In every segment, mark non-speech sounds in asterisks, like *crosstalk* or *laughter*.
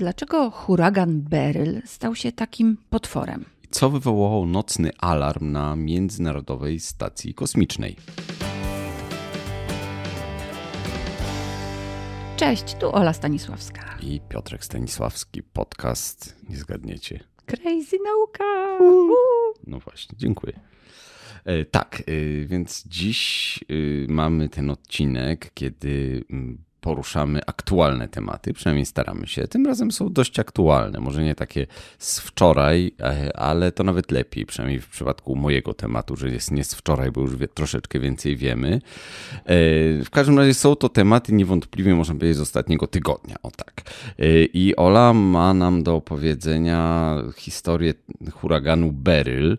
Dlaczego huragan Beryl stał się takim potworem? Co wywołało nocny alarm na Międzynarodowej Stacji Kosmicznej? Cześć, tu Ola Stanisławska. I Piotrek Stanisławski, podcast, nie zgadniecie. Crazy nauka! Uhu. No właśnie, dziękuję. E, tak, e, więc dziś e, mamy ten odcinek, kiedy mm, poruszamy aktualne tematy, przynajmniej staramy się. Tym razem są dość aktualne, może nie takie z wczoraj, e, ale to nawet lepiej, przynajmniej w przypadku mojego tematu, że jest nie z wczoraj, bo już wie, troszeczkę więcej wiemy. E, w każdym razie są to tematy niewątpliwie, można powiedzieć, z ostatniego tygodnia, o tak. E, I Ola ma nam do opowiedzenia historię huraganu Beryl,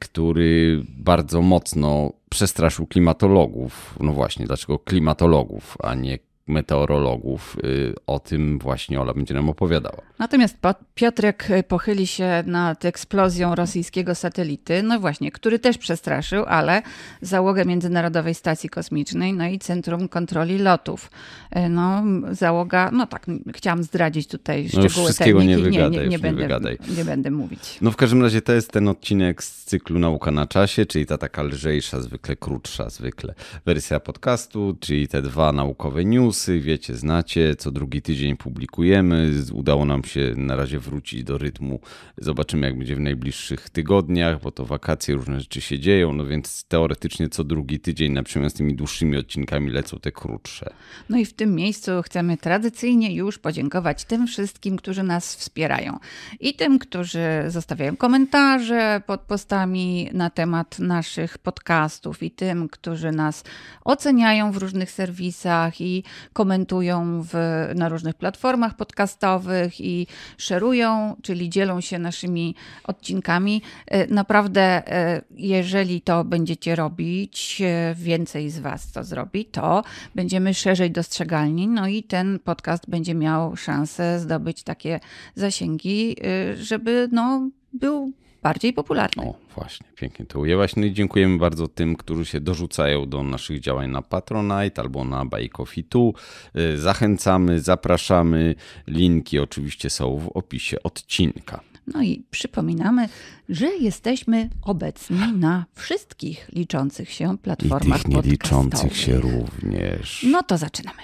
który bardzo mocno przestraszył klimatologów. No właśnie, dlaczego klimatologów, a nie meteorologów. Y, o tym właśnie Ola będzie nam opowiadała. Natomiast Piotrek y, pochyli się nad eksplozją rosyjskiego satelity, no właśnie, który też przestraszył, ale załogę Międzynarodowej Stacji Kosmicznej, no i Centrum Kontroli Lotów. Y, no załoga, no tak, chciałam zdradzić tutaj no szczegóły wszystkiego Nie, wygadaj, nie, nie, nie będę, nie, wygadaj. nie będę mówić. No w każdym razie to jest ten odcinek z cyklu Nauka na czasie, czyli ta taka lżejsza, zwykła zwykle krótsza, zwykle wersja podcastu, czyli te dwa naukowe newsy, wiecie, znacie, co drugi tydzień publikujemy. Udało nam się na razie wrócić do rytmu. Zobaczymy, jak będzie w najbliższych tygodniach, bo to wakacje, różne rzeczy się dzieją, no więc teoretycznie co drugi tydzień, z tymi dłuższymi odcinkami lecą te krótsze. No i w tym miejscu chcemy tradycyjnie już podziękować tym wszystkim, którzy nas wspierają i tym, którzy zostawiają komentarze pod postami na temat naszych podcastów podcastów i tym, którzy nas oceniają w różnych serwisach i komentują w, na różnych platformach podcastowych i szerują, czyli dzielą się naszymi odcinkami. E, naprawdę, e, jeżeli to będziecie robić, e, więcej z Was to zrobi, to będziemy szerzej dostrzegalni, no i ten podcast będzie miał szansę zdobyć takie zasięgi, żeby no, był bardziej popularny. O, właśnie, pięknie to ujęłaś. No i dziękujemy bardzo tym, którzy się dorzucają do naszych działań na Patronite albo na Bajkofitu. Y, zachęcamy, zapraszamy. Linki oczywiście są w opisie odcinka. No i przypominamy, że jesteśmy obecni na wszystkich liczących się platformach I tych nie liczących się również. No to zaczynamy.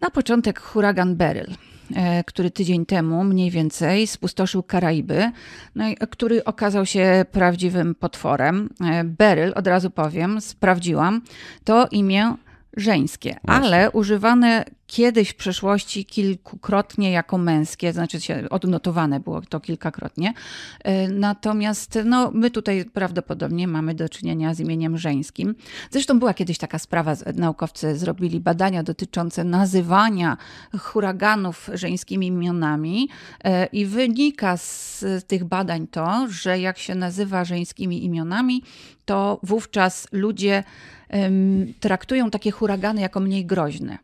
Na początek huragan Beryl. E, który tydzień temu mniej więcej spustoszył Karaiby, no i, e, który okazał się prawdziwym potworem. E, Beryl, od razu powiem, sprawdziłam, to imię żeńskie, Właśnie. ale używane kiedyś w przeszłości kilkukrotnie jako męskie, znaczy się odnotowane było to kilkakrotnie. Y, natomiast no, my tutaj prawdopodobnie mamy do czynienia z imieniem żeńskim. Zresztą była kiedyś taka sprawa, naukowcy zrobili badania dotyczące nazywania huraganów żeńskimi imionami y, i wynika z tych badań to, że jak się nazywa żeńskimi imionami, to wówczas ludzie traktują takie huragany jako mniej groźne.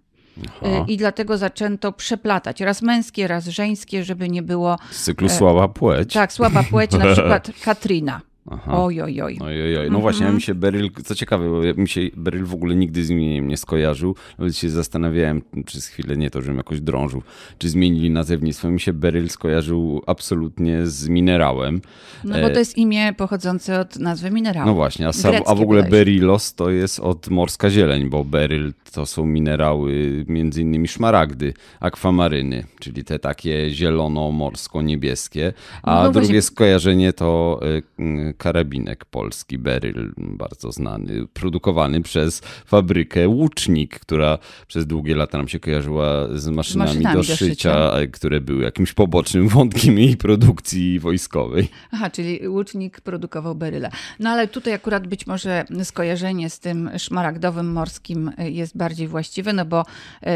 Aha. Y, i dlatego zaczęto przeplatać. Raz męskie, raz żeńskie, żeby nie było... Z cyklu słaba płeć. Tak, słaba płeć, na przykład *laughs* Katrina. Aha. Oj, oj, oj. oj, oj. No mhm. właśnie, ja mi się Beryl, co ciekawe, bo ja mi się Beryl w ogóle nigdy z imieniem nie skojarzył, nawet się zastanawiałem przez chwilę, nie to, żebym jakoś drążył, czy zmienili nazewnictwo. Mi się Beryl skojarzył absolutnie z minerałem. No bo e, to jest imię pochodzące od nazwy minerału. No właśnie, a, sam, a w ogóle Berylos to jest od morska zieleń, bo Beryl to są minerały, między innymi szmaragdy, akwamaryny, czyli te takie zielono-morsko-niebieskie, a no drugie właśnie... skojarzenie to e, karabinek polski, beryl, bardzo znany, produkowany przez fabrykę Łucznik, która przez długie lata nam się kojarzyła z maszynami, maszynami do, do szycia, szycia, które były jakimś pobocznym *laughs* wątkiem jej produkcji wojskowej. Aha, czyli Łucznik produkował beryle. No ale tutaj akurat być może skojarzenie z tym szmaragdowym morskim y, jest bardziej właściwe, no bo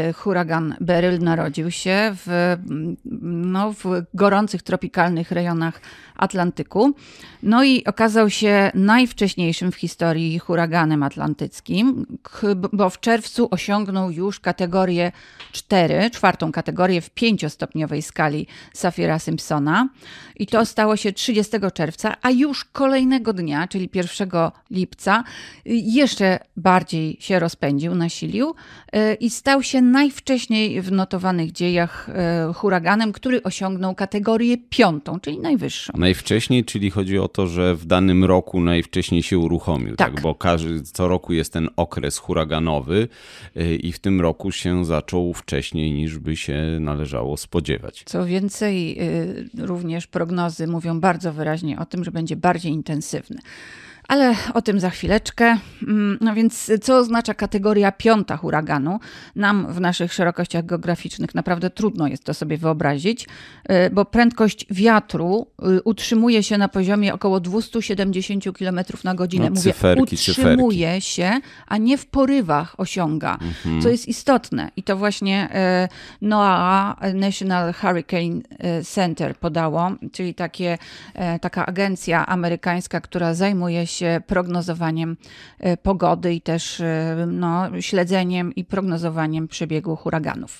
y, huragan beryl narodził się w, mm, no, w gorących tropikalnych rejonach Atlantyku. No i okazał się najwcześniejszym w historii huraganem atlantyckim, bo w czerwcu osiągnął już kategorię 4, czwartą kategorię w pięciostopniowej skali Safira Simpsona. I to stało się 30 czerwca, a już kolejnego dnia, czyli 1 lipca, jeszcze bardziej się rozpędził, nasilił e, i stał się najwcześniej w notowanych dziejach e, huraganem, który osiągnął kategorię piątą, czyli najwyższą. Najwcześniej, czyli chodzi o to, że w w danym roku najwcześniej się uruchomił, tak, tak bo każdy, co roku jest ten okres huraganowy y, i w tym roku się zaczął wcześniej niż by się należało spodziewać. Co więcej, y, również prognozy mówią bardzo wyraźnie o tym, że będzie bardziej intensywny. Ale o tym za chwileczkę. Mm, no więc co oznacza kategoria piąta huraganu? Nam w naszych szerokościach geograficznych naprawdę trudno jest to sobie wyobrazić, y, bo prędkość wiatru y, utrzymuje się na poziomie około 270 km na godzinę. No, cyferki, Mówię, utrzymuje cyferki. się, a nie w porywach osiąga, mhm. co jest istotne. I to właśnie y, NOAA, National Hurricane Center podało, czyli takie, e, taka agencja amerykańska, która zajmuje się się prognozowaniem e, pogody i też e, no, śledzeniem i prognozowaniem przebiegu huraganów.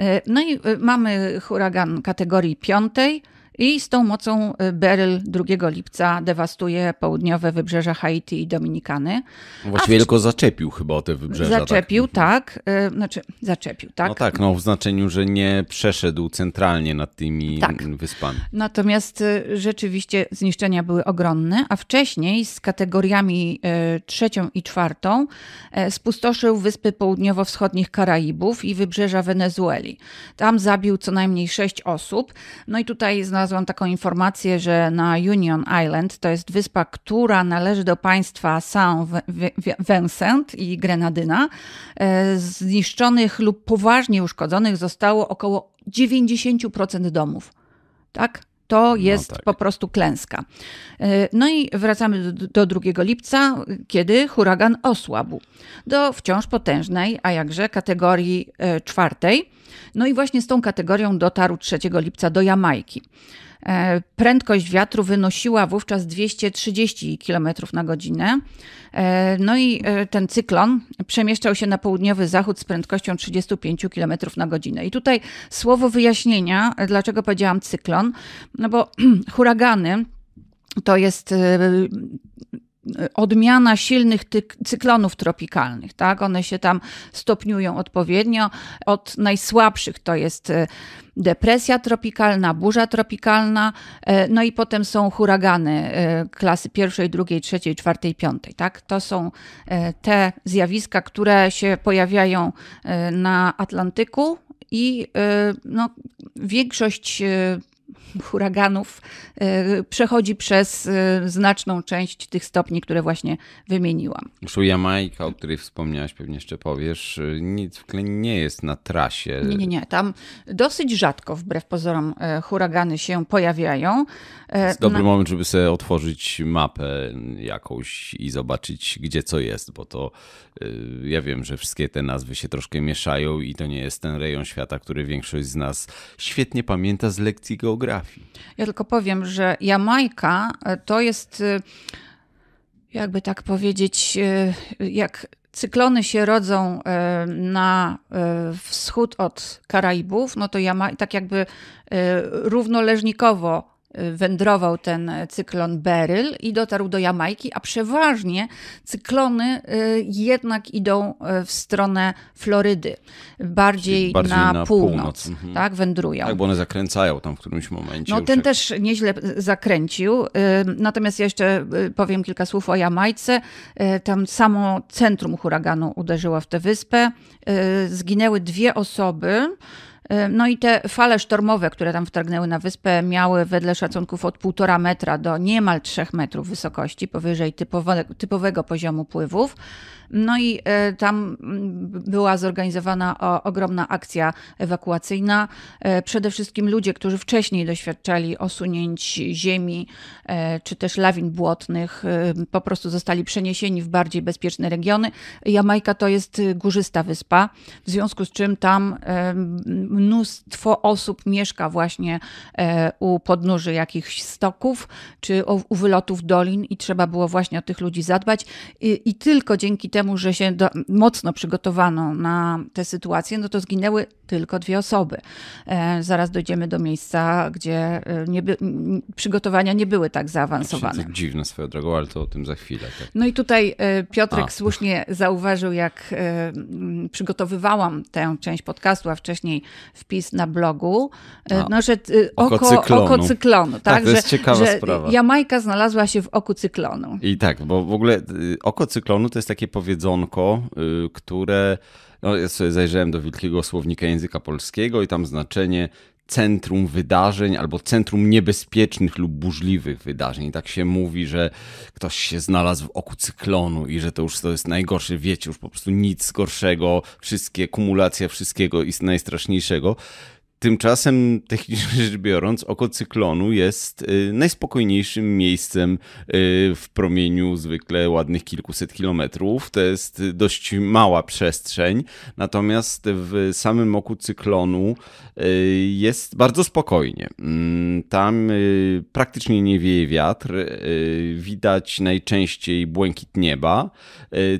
E, no i mamy huragan kategorii piątej i z tą mocą y, Beryl 2 lipca dewastuje południowe wybrzeża Haiti i Dominikany. No właściwie w... tylko zaczepił chyba te wybrzeża. Tak? Zaczepił, mhm. tak. tak. Znaczy, zaczepił, tak. No tak, no w znaczeniu, że nie przeszedł centralnie nad tymi tak. wyspami. Natomiast y, rzeczywiście zniszczenia były ogromne, a wcześniej z kategoriami trzecią i czwartą e, spustoszył wyspy południowo-wschodnich Karaibów i wybrzeża Wenezueli. Tam zabił co najmniej sześć osób. No i tutaj znalazł znalazłam taką informację, że na Union Island, to jest wyspa, która należy do państwa Saint Vincent i Grenadyna, e, zniszczonych lub poważnie uszkodzonych zostało około 90% domów. Tak? To no jest no tak. po prostu klęska. E, no i wracamy do 2 lipca, kiedy huragan osłabł do wciąż potężnej, a jakże kategorii e, czwartej. No i właśnie z tą kategorią dotarł 3 lipca do Jamajki. E, prędkość wiatru wynosiła wówczas 230 km na godzinę. E, no i e, ten cyklon przemieszczał się na południowy zachód z prędkością 35 km na godzinę. I tutaj słowo wyjaśnienia, dlaczego powiedziałam cyklon, no bo *clears throat* huragany to jest odmiana silnych cyklonów tropikalnych, tak? One się tam stopniują odpowiednio. Od najsłabszych to jest e, depresja tropikalna, burza tropikalna, e, no i potem są huragany e, klasy pierwszej, drugiej, trzeciej, czwartej, piątej, tak? To są te zjawiska, które się pojawiają na Atlantyku, i no, większość huraganów e, przechodzi przez e, znaczną część tych stopni, które właśnie wymieniłam. Zresztą Jamajka, o której wspomniałaś, pewnie jeszcze powiesz, e, nic wkle nie jest na trasie. Nie, nie, nie. Tam dosyć rzadko, wbrew pozorom, huragany się pojawiają. To jest dobry na... moment, żeby sobie otworzyć mapę jakąś i zobaczyć, gdzie co jest, bo to ja wiem, że wszystkie te nazwy się troszkę mieszają i to nie jest ten rejon świata, który większość z nas świetnie pamięta z lekcji geografii geografii. Ja tylko powiem, że Jamajka e, to jest, e, jakby tak powiedzieć, e, jak cyklony się rodzą na wschód od Karaibów, no to Jama tak jakby równoleżnikowo wędrował ten cyklon Beryl i dotarł do Jamajki, a przeważnie cyklony y, jednak idą y, w stronę Florydy, bardziej, bardziej na, na, północ, północ. Mhm. tak, wędrują. Tak, bo one zakręcają tam w którymś momencie. No ten też nieźle zakręcił, y, natomiast ja jeszcze powiem kilka słów o Jamajce. Tam samo centrum huraganu uderzyło w tę wyspę, zginęły dwie osoby, no i te fale sztormowe, które tam wtargnęły na wyspę, miały wedle szacunków od 1,5 metra do niemal 3 metrów wysokości, powyżej typowe, typowego poziomu pływów. No i e, tam była zorganizowana ogromna akcja ewakuacyjna. E, przede wszystkim ludzie, którzy wcześniej doświadczali osunięć ziemi e, czy też lawin błotnych, po prostu zostali przeniesieni w bardziej bezpieczne regiony. Jamajka to jest górzysta wyspa, w związku z czym tam mnóstwo osób mieszka właśnie u podnóży jakichś stoków czy u wylotów dolin i trzeba było właśnie o tych ludzi zadbać. I, i tylko dzięki temu, temu, że się do, mocno przygotowano na tę sytuację, no to zginęły tylko dwie osoby. E, zaraz dojdziemy do miejsca, gdzie e, nie by, przygotowania nie były tak zaawansowane. To dziwne swoją drogą, ale to o tym za chwilę. Tak. No i tutaj e, Piotrek a. słusznie zauważył, jak przygotowywałam tę część podcastu, a wcześniej wpis na blogu, no, że oko, oko cyklonu. Oko cyklonu tak, tak, to jest że, ciekawa że sprawa. Jamajka znalazła się w oku cyklonu. I tak, bo w ogóle y, oko cyklonu to jest takie powiedzenie, powiedzonko, y, które no, ja sobie zajrzałem do Wielkiego Słownika Języka Polskiego i tam znaczenie centrum wydarzeń albo centrum niebezpiecznych lub burzliwych wydarzeń. I tak się mówi, że ktoś się znalazł w oku cyklonu i że to już to jest najgorszy, wiecie, już po prostu nic gorszego, wszystkie, kumulacja wszystkiego i najstraszniejszego. Tymczasem, technicznie rzecz biorąc, oko cyklonu jest y, najspokojniejszym miejscem y, w promieniu zwykle ładnych kilkuset kilometrów. To jest dość mała przestrzeń, natomiast w samym oku cyklonu y, jest bardzo spokojnie. Mm, tam praktycznie nie wieje wiatr, widać najczęściej błękit nieba,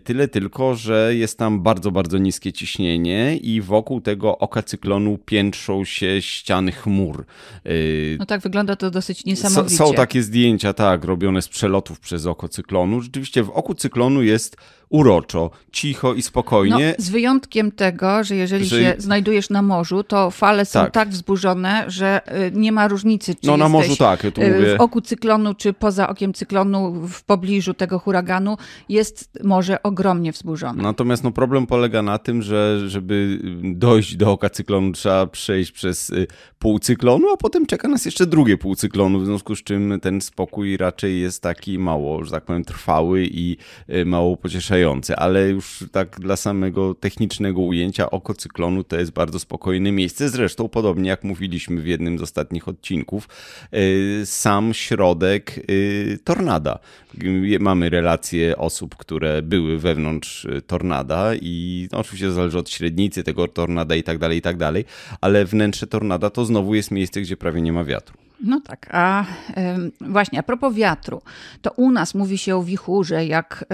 tyle tylko, że jest tam bardzo, bardzo niskie ciśnienie i wokół tego oka cyklonu piętrzą się ściany chmur. Y, no tak, wygląda to dosyć niesamowicie. S są takie zdjęcia, tak, robione z przelotów przez oko cyklonu. Rzeczywiście w oku cyklonu jest uroczo, cicho i spokojnie. No, z wyjątkiem tego, że jeżeli że... się znajdujesz na morzu, to fale są tak, tak wzburzone, że y, nie ma różnicy, czy no, na morzu, tak, ja tu y, mówię. w oku cyklonu, czy poza okiem cyklonu, w pobliżu tego huraganu, jest morze ogromnie wzburzone. Natomiast no, problem polega na tym, że żeby dojść do oka cyklonu, trzeba przejść przez y, pół cyklonu, a potem czeka nas jeszcze drugie pół cyklonu, w związku z czym ten spokój raczej jest taki mało, że tak powiem, trwały i mało pocieszający ale już tak dla samego technicznego ujęcia oko cyklonu to jest bardzo spokojne miejsce. Zresztą podobnie jak mówiliśmy w jednym z ostatnich odcinków, y, sam środek y, tornada. Y, mamy relacje osób, które były wewnątrz tornada i no, oczywiście zależy od średnicy tego tornada i tak dalej, i tak dalej, ale wnętrze tornada to znowu jest miejsce, gdzie prawie nie ma wiatru. No tak, a właśnie a propos wiatru, to u nas mówi się o wichurze, jak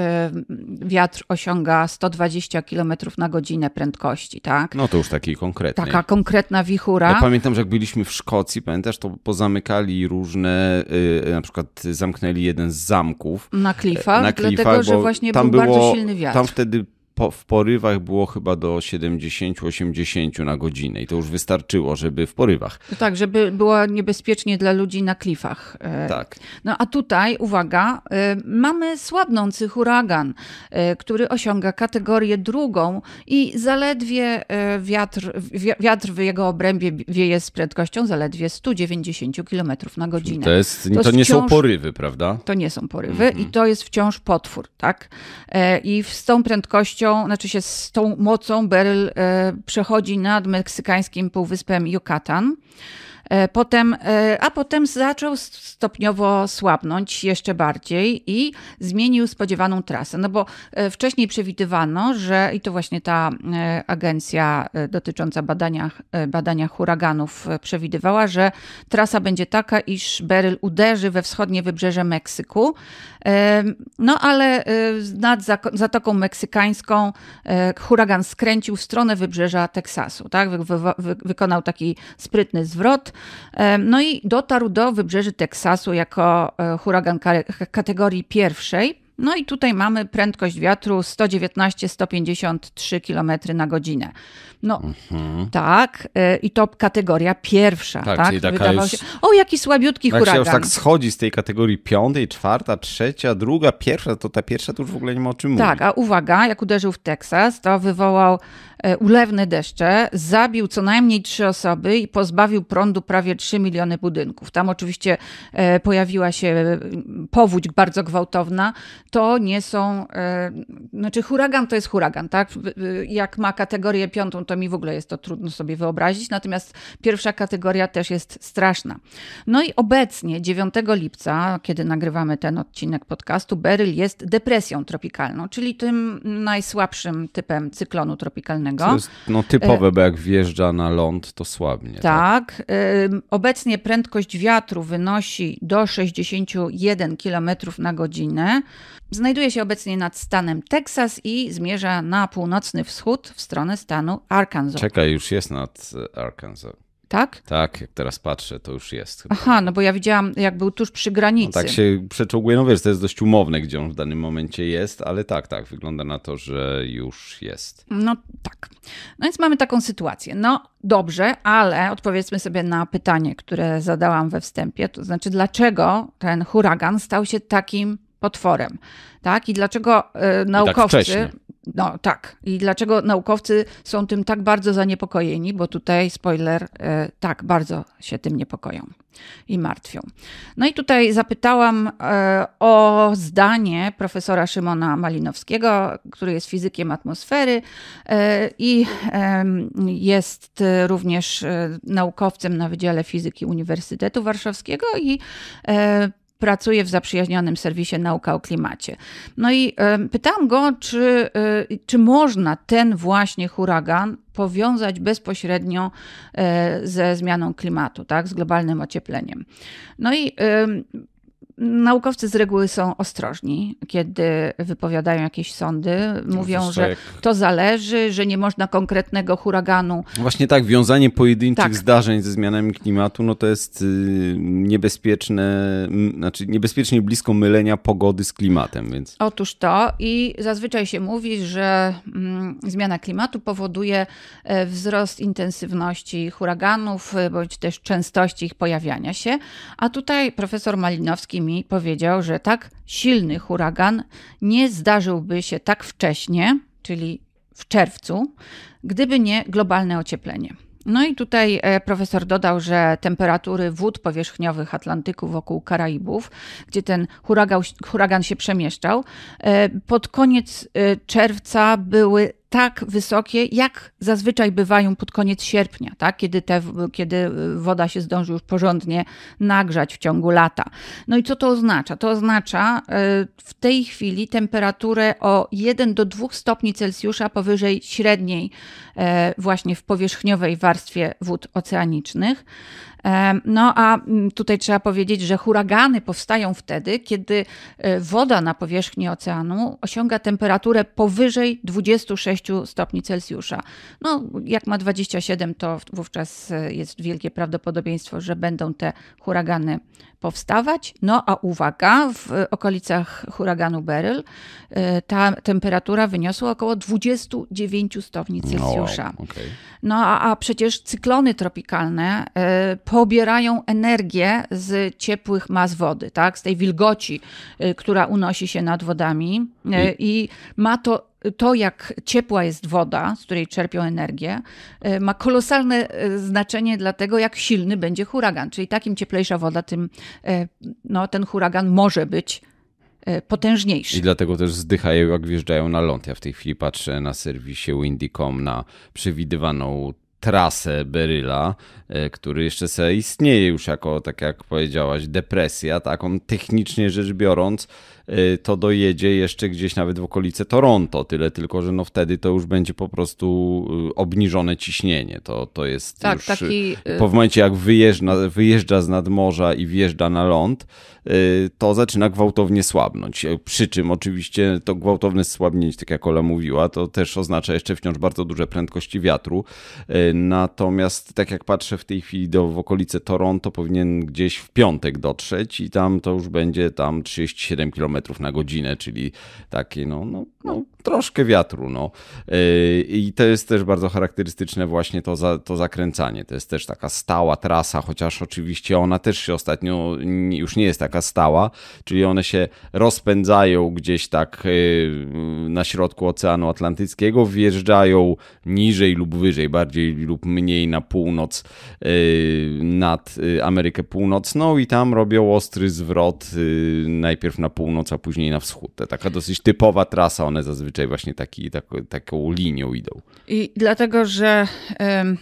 wiatr osiąga 120 km na godzinę prędkości, tak? No to już taki konkretny. Taka konkretna wichura. Ja pamiętam, że jak byliśmy w Szkocji, pamiętasz, to pozamykali różne, y, y, na przykład zamknęli jeden z zamków. Na klifach, e, na klifach dlatego, że właśnie tam był bardzo silny wiatr. Tam wtedy po, w porywach było chyba do 70-80 na godzinę i to już wystarczyło, żeby w porywach. No tak, żeby było niebezpiecznie dla ludzi na klifach. E, tak. No a tutaj, uwaga, e, mamy słabnący huragan, e, który osiąga kategorię drugą i zaledwie wiatr, wiatr w jego obrębie wieje z prędkością zaledwie 190 km na godzinę. To, jest, to, nie są porywy, prawda? To nie są porywy mm -hmm. i to jest wciąż potwór, tak? I z tą prędkością znaczy się z tą mocą Beryl e, przechodzi nad meksykańskim półwyspem Yucatan. E, potem, e, a potem zaczął stopniowo słabnąć jeszcze bardziej i zmienił spodziewaną trasę. No bo e, wcześniej przewidywano, że i to właśnie ta agencja dotycząca badania, badania huraganów przewidywała, że trasa będzie taka, iż Beryl uderzy we wschodnie wybrzeże Meksyku. No ale nad Zatoką Meksykańską huragan skręcił w stronę wybrzeża Teksasu. Tak? Wy, wy, wy, wykonał taki sprytny zwrot E, no i dotarł do wybrzeży Teksasu jako e, huragan kategorii pierwszej. No i tutaj mamy prędkość wiatru 119-153 km na godzinę. No mhm. tak, e, i to kategoria pierwsza. Tak, tak? Czyli taka już, o jaki słabiutki huragan. Jak się już tak schodzi z tej kategorii piątej, czwarta, trzecia, druga, pierwsza, to ta pierwsza to już w ogóle nie ma o czym tak, mówić. Tak, a uwaga, jak uderzył w Teksas, to wywołał E, ulewne deszcze, zabił co najmniej trzy osoby i pozbawił prądu prawie 3 miliony budynków. Tam oczywiście e, pojawiła się e, powódź bardzo gwałtowna. To nie są, znaczy huragan to jest huragan, tak? Jak ma kategorię piątą, to mi w ogóle jest to trudno sobie wyobrazić, natomiast pierwsza kategoria też jest straszna. No i obecnie 9 lipca, kiedy nagrywamy ten odcinek podcastu, Beryl jest depresją tropikalną, czyli tym najsłabszym typem cyklonu tropikalnego to jest no, typowe, e, bo jak wjeżdża na ląd, to słabnie. Tak. tak. Obecnie prędkość wiatru wynosi do 61 km na godzinę. Znajduje się obecnie nad stanem Teksas i zmierza na północny wschód w stronę stanu Arkansas. Czekaj, już jest nad e, Arkansas tak? Tak, jak teraz patrzę, to już jest. Chyba. Aha, no bo ja widziałam, jak był tuż przy granicy. No, tak się przeczołguje, no wiesz, to jest dość umowne, gdzie on w danym momencie jest, ale tak, tak, wygląda na to, że już jest. No tak. No więc mamy taką sytuację. No dobrze, ale odpowiedzmy sobie na pytanie, które zadałam we wstępie, to znaczy dlaczego ten huragan stał się takim potworem, tak? I dlaczego y, naukowcy... I tak no tak. I dlaczego naukowcy są tym tak bardzo zaniepokojeni? Bo tutaj, spoiler, e, tak, bardzo się tym niepokoją i martwią. No i tutaj zapytałam e, o zdanie profesora Szymona Malinowskiego, który jest fizykiem atmosfery e, i jest również naukowcem na Wydziale Fizyki Uniwersytetu Warszawskiego i pracuje w zaprzyjaźnionym serwisie Nauka o Klimacie. No i e, pytam go, czy, e, czy można ten właśnie huragan powiązać bezpośrednio e, ze zmianą klimatu, tak, z globalnym ociepleniem. No i Naukowcy z reguły są ostrożni, kiedy wypowiadają jakieś sądy. Mówią, że to zależy, że nie można konkretnego huraganu. Właśnie tak, wiązanie pojedynczych tak. zdarzeń ze zmianami klimatu, no to jest y, niebezpieczne, znaczy niebezpiecznie blisko mylenia pogody z klimatem. Więc... Otóż to i zazwyczaj się mówi, że mm, zmiana klimatu powoduje e, wzrost intensywności huraganów, e, bądź też częstości ich pojawiania się. A tutaj profesor Malinowski powiedział, że tak silny huragan nie zdarzyłby się tak wcześnie, czyli w czerwcu, gdyby nie globalne ocieplenie. No i tutaj e, profesor dodał, że temperatury wód powierzchniowych Atlantyku wokół Karaibów, gdzie ten huragan, huragan się przemieszczał, e, pod koniec e, czerwca były tak wysokie, jak zazwyczaj bywają pod koniec sierpnia, tak? kiedy, te, kiedy y, woda się zdąży już porządnie nagrzać w ciągu lata. No i co to oznacza? To oznacza y, w tej chwili temperaturę o 1 do 2 stopni Celsjusza powyżej średniej e, właśnie w powierzchniowej warstwie wód oceanicznych. E, no a mm, tutaj trzeba powiedzieć, że huragany powstają wtedy, kiedy e, woda na powierzchni oceanu osiąga temperaturę powyżej 26 stopni Celsjusza. No, jak ma 27, to wówczas e, jest wielkie prawdopodobieństwo, że będą te huragany powstawać. No a uwaga, w okolicach huraganu Beryl e, ta temperatura wyniosła około 29 stopni no, Celsjusza. No, okay. no a, a, przecież cyklony tropikalne e, pobierają energię z ciepłych mas wody, tak? z tej wilgoci, e, która unosi się nad wodami i ma to to, jak ciepła jest woda, z której czerpią energię, e, ma kolosalne e, znaczenie dla tego, jak silny będzie huragan. Czyli takim cieplejsza woda, tym e, no, ten huragan może być potężniejszy. I dlatego też zdychają, jak wjeżdżają na ląd. Ja w tej chwili patrzę na serwisie Windy.com na przewidywaną trasę Beryla, który jeszcze istnieje już jako, tak jak powiedziałaś, depresja, taką technicznie rzecz biorąc, Y, to dojedzie jeszcze gdzieś nawet w okolice Toronto. Tyle tylko, że no wtedy to już będzie po prostu y, obniżone ciśnienie. To, to jest tak, już y, taki... po momencie jak wyjeżdża, wyjeżdża z nadmorza i wjeżdża na ląd, to zaczyna gwałtownie słabnąć. Przy czym oczywiście to gwałtowne słabnięcie, tak jak Ola mówiła, to też oznacza jeszcze wciąż bardzo duże prędkości wiatru. Natomiast tak jak patrzę w tej chwili do, w okolice Toronto, powinien gdzieś w piątek dotrzeć i tam to już będzie tam 37 km km na godzinę, czyli takie no, no no, troszkę wiatru. No. Yy, I to jest też bardzo charakterystyczne właśnie to, za, to zakręcanie. To jest też taka stała trasa, chociaż oczywiście ona też się ostatnio już nie jest taka stała, czyli one się rozpędzają gdzieś tak yy, na środku Oceanu Atlantyckiego, wjeżdżają niżej lub wyżej, bardziej lub mniej na północ yy, nad Amerykę Północną i tam robią ostry zwrot najpierw na północ, a później na wschód. To taka dosyć typowa trasa, one zazwyczaj właśnie taki, tak, taką linią idą. I dlatego, że ym,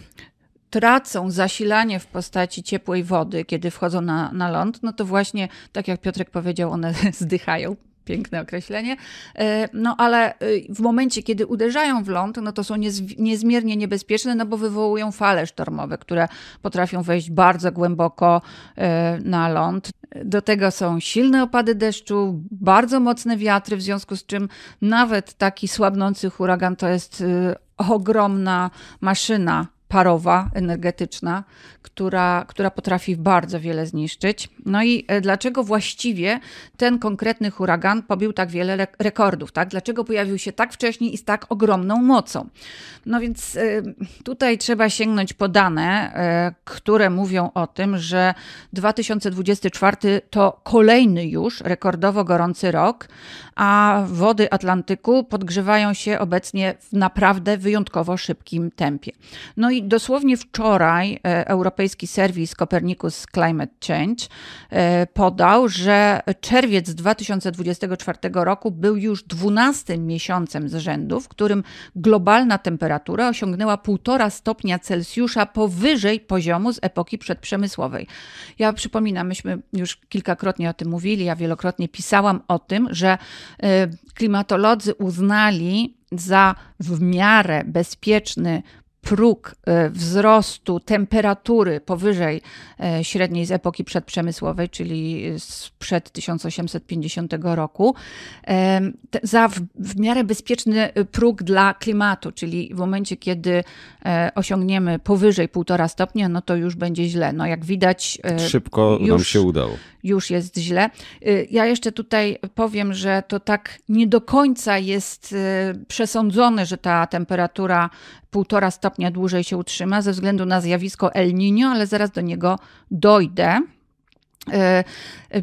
tracą zasilanie w postaci ciepłej wody, kiedy wchodzą na, na ląd, no to właśnie, tak jak Piotrek powiedział, one *laughs* zdychają piękne określenie. E, no ale e, w momencie, kiedy uderzają w ląd, no to są niezmiernie niebezpieczne, no bo wywołują fale sztormowe, które potrafią wejść bardzo głęboko e, na ląd. Do tego są silne opady deszczu, bardzo mocne wiatry, w związku z czym nawet taki słabnący huragan to jest ogromna maszyna parowa, energetyczna, która, która potrafi bardzo wiele zniszczyć. No i e, dlaczego właściwie ten konkretny huragan pobił tak wiele rekordów? Tak? Dlaczego pojawił się tak wcześnie i z tak ogromną mocą? No więc e, tutaj trzeba sięgnąć po dane, e, które mówią o tym, że 2024 to kolejny już rekordowo gorący rok, a wody Atlantyku podgrzewają się obecnie w naprawdę wyjątkowo szybkim tempie. No i dosłownie wczoraj e, Europejski Serwis Copernicus Climate Change e, podał, że czerwiec 2024 roku był już 12 miesiącem z rzędu, w którym globalna temperatura osiągnęła 1,5 stopnia Celsjusza powyżej poziomu z epoki przedprzemysłowej. Ja przypominam, myśmy już kilkakrotnie o tym mówili, ja wielokrotnie pisałam o tym, że e, klimatolodzy uznali za w miarę bezpieczny próg e, wzrostu temperatury powyżej e, średniej z epoki przedprzemysłowej, czyli sprzed 1850 roku, e, za w miarę bezpieczny próg dla klimatu, czyli w momencie, kiedy osiągniemy powyżej 1,5 stopnia, no to już będzie źle. No jak widać... Szybko już, nam się udało. Już jest źle. Ja jeszcze tutaj powiem, że to tak nie do końca jest przesądzone, że ta temperatura 1,5 stopnia dłużej się utrzyma ze względu na zjawisko El Niño, ale zaraz do niego dojdę. E,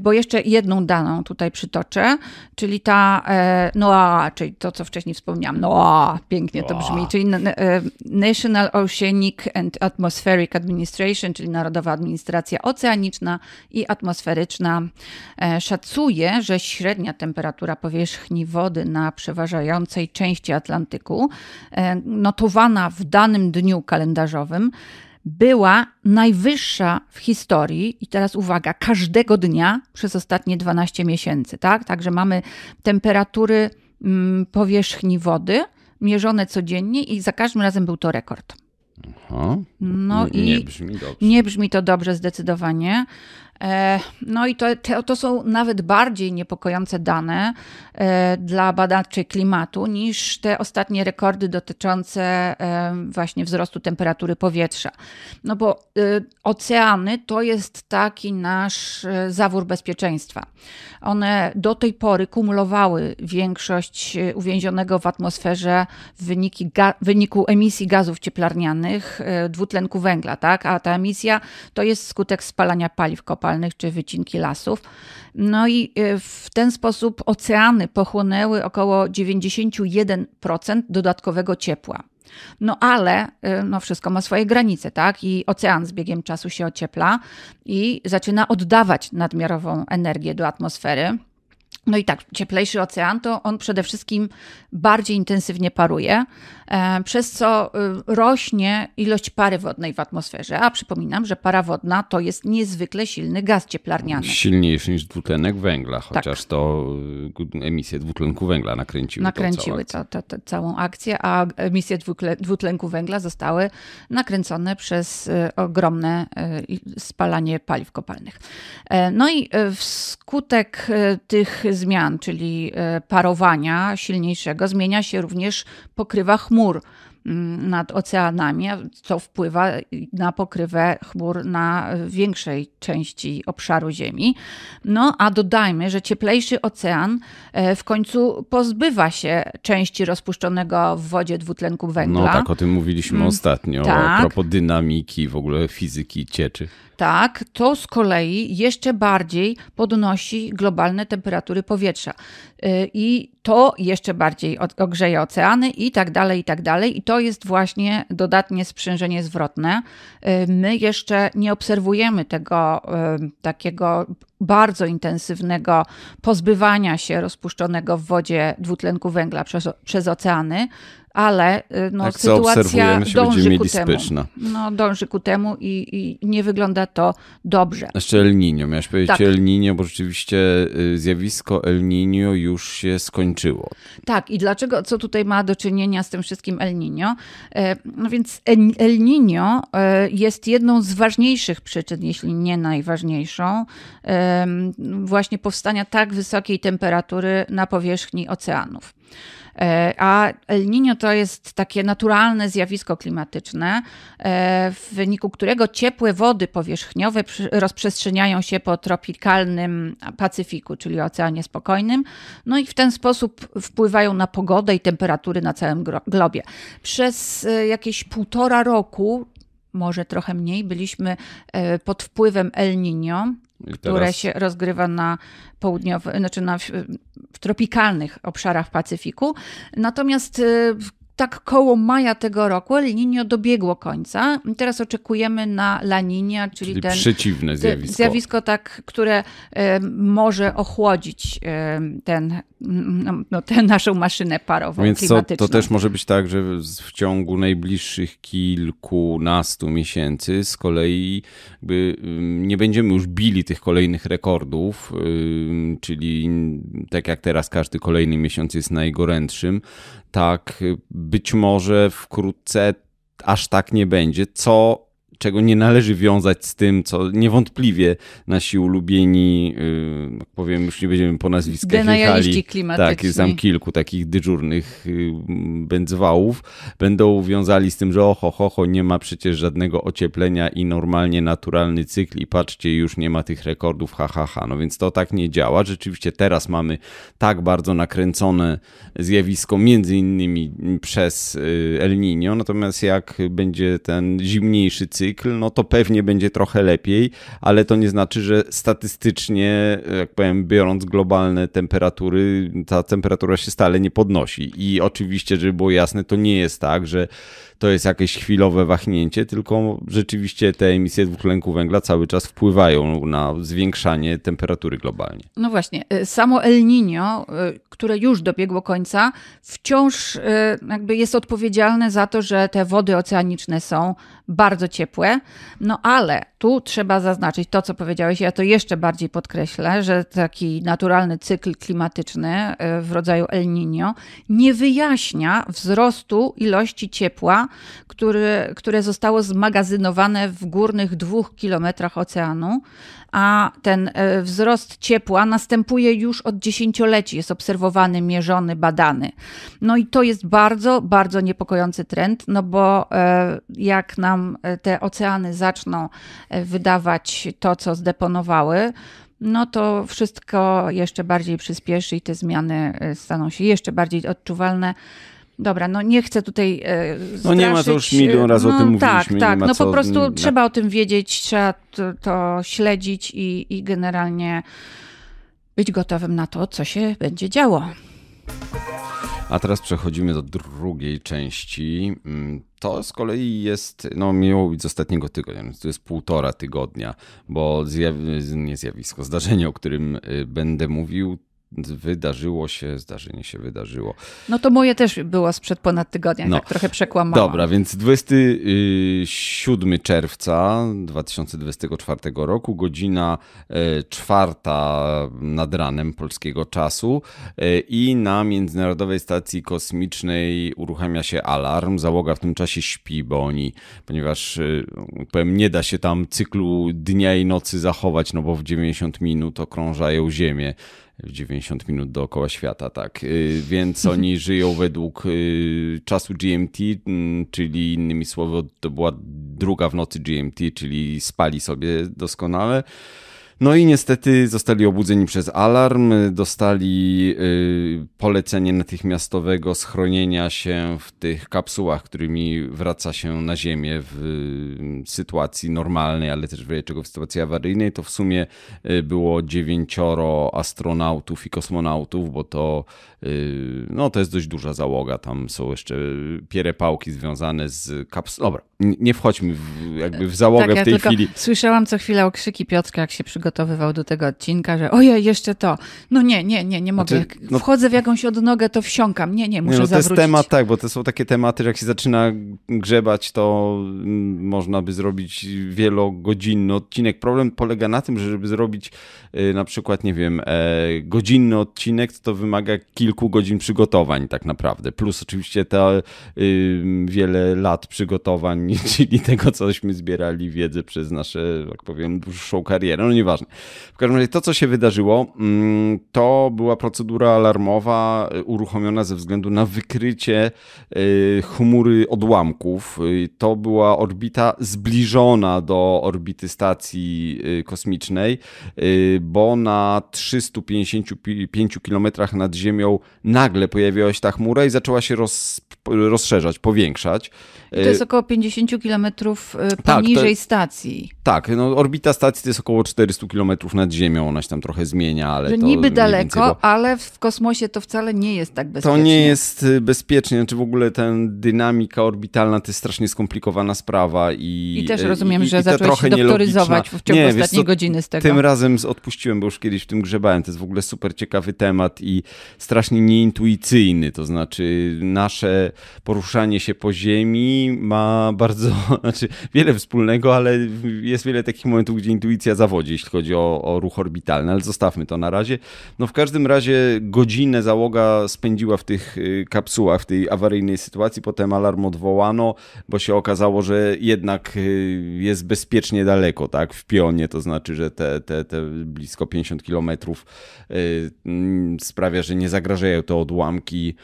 bo jeszcze jedną daną tutaj przytoczę, czyli ta e, NOAA, czyli to, co wcześniej wspomniałam. NOAA, pięknie to brzmi, czyli e, National Oceanic and Atmospheric Administration, czyli Narodowa Administracja Oceaniczna i Atmosferyczna, szacuje, że średnia temperatura powierzchni wody na przeważającej części Atlantyku, notowana w danym dniu kalendarzowym, była najwyższa w historii, i teraz uwaga, każdego dnia przez ostatnie 12 miesięcy, tak? Także mamy temperatury mm, powierzchni wody mierzone codziennie i za każdym razem był to rekord. Aha. No nie, i nie brzmi dobrze. Nie brzmi to dobrze zdecydowanie. E, no i to, to są nawet bardziej niepokojące dane e, dla badaczy klimatu niż te ostatnie rekordy dotyczące e, właśnie wzrostu temperatury powietrza. No bo oceany to jest taki nasz zawór bezpieczeństwa. One do tej pory kumulowały większość uwięzionego w atmosferze wyniki wyniku emisji gazów cieplarnianych, dwutlenku węgla, tak? A ta emisja to jest skutek spalania paliw kopalnych czy wycinki lasów. No i y, w ten sposób oceany pochłonęły około 91% dodatkowego ciepła. No ale y, no wszystko ma swoje granice, tak? I ocean z biegiem czasu się ociepla i zaczyna oddawać nadmiarową energię do atmosfery. No i tak, cieplejszy ocean to on przede wszystkim bardziej intensywnie paruje, e, przez co y, rośnie ilość pary wodnej w atmosferze. A przypominam, że para wodna to jest niezwykle silny gaz cieplarniany. Silniejszy niż dwutlenek węgla, tak. chociaż tak. to y, emisje dwutlenku węgla nakręciły. Nakręciły to, to, to, całą akcję, a emisje dwutlenku węgla zostały nakręcone przez y, ogromne spalanie paliw kopalnych. E, no i wskutek tych tych zmian, czyli e, parowania silniejszego, zmienia się również pokrywa chmur mm, nad oceanami, co wpływa na pokrywę chmur na większej części obszaru Ziemi. No a dodajmy, że cieplejszy ocean e, w końcu pozbywa się części rozpuszczonego w wodzie dwutlenku węgla. No tak, o tym mówiliśmy mm, ostatnio, tak. a propos dynamiki, w ogóle fizyki cieczy tak, to z kolei jeszcze bardziej podnosi globalne temperatury powietrza. Y, I to jeszcze bardziej ogrzeje oceany i tak dalej, i tak dalej. I to jest właśnie dodatnie sprzężenie zwrotne. Y, my jeszcze nie obserwujemy tego y, takiego bardzo intensywnego pozbywania się rozpuszczonego w wodzie dwutlenku węgla przez, przez oceany ale y, no, tak, sytuacja dąży ku temu. No, dąży ku temu i, i, nie wygląda to dobrze. Jeszcze El Niño, miałeś powiedzieć tak. El Niño, bo rzeczywiście y, zjawisko El Niño już się skończyło. Tak, i dlaczego, co tutaj ma do czynienia z tym wszystkim El Niño? E, no więc El Niño e, jest jedną z ważniejszych przyczyn, jeśli nie najważniejszą, e, właśnie powstania tak wysokiej temperatury na powierzchni oceanów. E, a El Niño to jest takie naturalne zjawisko klimatyczne, e, w wyniku którego ciepłe wody powierzchniowe rozprzestrzeniają się po tropikalnym Pacyfiku, czyli Oceanie Spokojnym, no i w ten sposób wpływają na pogodę i temperatury na całym globie. Przez e, jakieś półtora roku może trochę mniej, byliśmy pod wpływem El Niño, które teraz... się rozgrywa na południowych, znaczy na, w, w tropikalnych obszarach Pacyfiku. Natomiast y, tak koło maja tego roku El Niño dobiegło końca. Teraz oczekujemy na La Niña, czyli, czyli ten, przeciwne zjawisko. Zjawisko tak, które y, może ochłodzić y, ten, no, no, tę naszą maszynę parową Więc klimatyczną. To, to też może być tak, że w ciągu najbliższych kilkunastu miesięcy z kolei jakby, nie będziemy już bili tych kolejnych rekordów, y, czyli tak jak teraz każdy kolejny miesiąc jest najgorętszym, tak być może wkrótce aż tak nie będzie, co czego nie należy wiązać z tym, co niewątpliwie nasi ulubieni, yy, powiem, już nie będziemy po nazwiskach jechali. Tak, jest tam kilku takich dyżurnych yy, będzwałów. Będą wiązali z tym, że oho, ho, ho, nie ma przecież żadnego ocieplenia i normalnie naturalny cykl i patrzcie, już nie ma tych rekordów, ha, ha, ha. No więc to tak nie działa. Rzeczywiście teraz mamy tak bardzo nakręcone zjawisko, między innymi przez y, El Niño, natomiast jak będzie ten zimniejszy cykl, cykl, no to pewnie będzie trochę lepiej, ale to nie znaczy, że statystycznie, jak powiem, biorąc globalne temperatury, ta temperatura się stale nie podnosi. I oczywiście, żeby było jasne, to nie jest tak, że to jest jakieś chwilowe wahnięcie, tylko rzeczywiście te emisje dwutlenku węgla cały czas wpływają na zwiększanie temperatury globalnie. No właśnie, y, samo El Niño, y, które już dobiegło końca, wciąż y, jakby jest odpowiedzialne za to, że te wody oceaniczne są bardzo ciepłe. No ale tu trzeba zaznaczyć to, co powiedziałeś, ja to jeszcze bardziej podkreślę, że taki naturalny cykl klimatyczny w rodzaju El Niño nie wyjaśnia wzrostu ilości ciepła który, które zostało zmagazynowane w górnych dwóch kilometrach oceanu, a ten e, wzrost ciepła następuje już od dziesięcioleci, jest obserwowany, mierzony, badany. No i to jest bardzo, bardzo niepokojący trend, no bo e, jak nam e, te oceany zaczną wydawać to, co zdeponowały, no to wszystko jeszcze bardziej przyspieszy i te zmiany staną się jeszcze bardziej odczuwalne dobra, no nie chcę tutaj e, straszyć. No nie ma, to już milion razy e, no, o tym mówiliśmy. Tak, tak, no co... po prostu na... trzeba o tym wiedzieć, trzeba to, to śledzić i, i generalnie być gotowym na to, co się będzie działo. A teraz przechodzimy do drugiej części. Mm, to z kolei jest, no miło być z ostatniego tygodnia, więc to jest półtora tygodnia, bo nie zjawisko, zdarzenie, o którym y, będę mówił, wydarzyło się, zdarzenie się wydarzyło. No to moje też było sprzed ponad tygodnia, no. tak trochę przekłamałam. Dobra, więc 27 czerwca 2024 roku, godzina e, czwarta nad ranem polskiego czasu e, i na Międzynarodowej Stacji Kosmicznej uruchamia się alarm. Załoga w tym czasie śpi, bo oni, ponieważ e, powiem, nie da się tam cyklu dnia i nocy zachować, no bo w 90 minut okrążają Ziemię w 90 minut dookoła świata, tak. Y, więc oni *laughs* żyją według y, czasu GMT, mm, czyli innymi słowy, to była druga w nocy GMT, czyli spali sobie doskonale. No i niestety zostali obudzeni przez alarm, dostali y, polecenie natychmiastowego schronienia się w tych kapsułach, którymi wraca się na ziemię w y, sytuacji normalnej, ale też w razie czego w sytuacji awaryjnej. To w sumie y, było dziewięcioro astronautów i kosmonautów, bo to Yy, no to jest dość duża załoga, tam są jeszcze pierepałki związane z kaps... Dobra, nie wchodźmy w, jakby w załogę tak, w tej chwili. Słyszałam co chwilę okrzyki Piotrka, jak się przygotowywał do tego odcinka, że ojej, jeszcze to. No nie, nie, nie, nie mogę. Znaczy, no... Wchodzę w jakąś odnogę, to wsiąkam. Nie, nie, muszę nie, no, to zawrócić. jest temat, tak, bo to są takie tematy, że jak się zaczyna grzebać, to mm, można by zrobić wielogodzinny odcinek. Problem polega na tym, że żeby zrobić y, na przykład, nie wiem, e, godzinny odcinek, to, to wymaga kilku kilku godzin przygotowań tak naprawdę, plus oczywiście te y, wiele lat przygotowań, *laughs* czyli tego, cośmy zbierali wiedzę przez nasze, jak powiem, dłuższą karierę, no nieważne. W każdym razie to, co się wydarzyło, mm, to była procedura alarmowa y, uruchomiona ze względu na wykrycie y, chmury odłamków. Y, to była orbita zbliżona do orbity stacji kosmicznej, bo na 355 km nad Ziemią nagle pojawiła się ta chmura i zaczęła się roz, rozszerzać, powiększać. To y, jest około 50 kilometrów y, tak, poniżej tak, stacji. Tak, no, orbita stacji to jest około 400 kilometrów nad Ziemią, ona się tam trochę zmienia, ale Że to niby daleko, bo... ale w kosmosie to wcale nie jest tak bezpiecznie. To nie jest y, bezpiecznie, znaczy w ogóle ta dynamika orbitalna to jest strasznie skomplikowana sprawa i... I też rozumiem, i, że i zacząłeś się doktoryzować w ciągu nie, ostatniej co, godziny z tego. Tym razem odpuściłem, bo już kiedyś w tym grzebałem, to jest w ogóle super ciekawy temat i strasznie nieintuicyjny, to znaczy nasze poruszanie się po Ziemi ma bardzo, *laughs* znaczy wiele wspólnego, ale jest wiele takich momentów, gdzie intuicja zawodzi, jeśli chodzi o, o ruch orbitalny, ale zostawmy to na razie. No w każdym razie godzinę załoga spędziła w tych y, kapsułach, w tej awaryjnej sytuacji, potem alarm odwołano, bo się okazało, że jednak y, jest bezpiecznie daleko, tak, w pionie, to znaczy, że te, te, te blisko 50 kilometrów y, mm, sprawia, że nie zagrażają te odłamki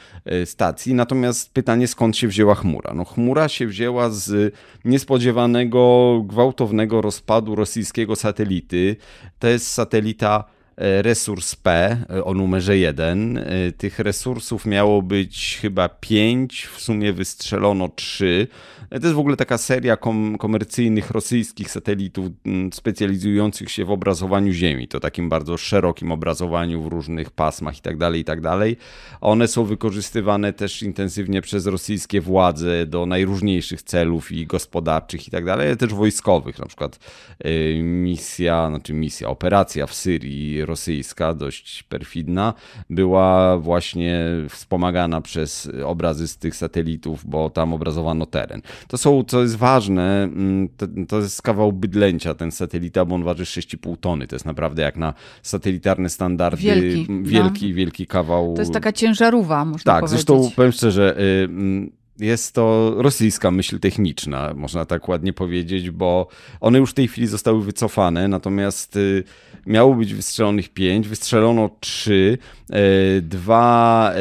stacji. Natomiast pytanie, skąd się wzięła chmura? No chmura się wzięła z niespodziewanego, gwałtownego rozpadu rosyjskiego satelity. To jest satelita E, resurs P e, o numerze 1. E, tych resursów miało być chyba 5, w sumie wystrzelono 3. To jest w ogóle taka seria kom komercyjnych rosyjskich satelitów specjalizujących się w obrazowaniu Ziemi. To takim bardzo szerokim obrazowaniu w różnych pasmach itd. Tak itd. Tak One są wykorzystywane też intensywnie przez rosyjskie władze do najróżniejszych celów i gospodarczych itd., tak ale też wojskowych. Na przykład misja, znaczy misja, operacja w Syrii rosyjska, dość perfidna, była właśnie wspomagana przez obrazy z tych satelitów, bo tam obrazowano teren. To są, co jest ważne, mm, to, to jest kawał bydlęcia ten satelita, bo on waży 6,5 tony. To jest naprawdę jak na satelitarne standardy wielki, no. wielki, no. wielki kawał. To jest taka ciężarówka, można tak, powiedzieć. Tak, zresztą powiem szczerze, y, mm, jest to rosyjska myśl techniczna, można tak ładnie powiedzieć, bo one już w tej chwili zostały wycofane, natomiast y, Miało być wystrzelonych 5, wystrzelono 3, e, dwa e,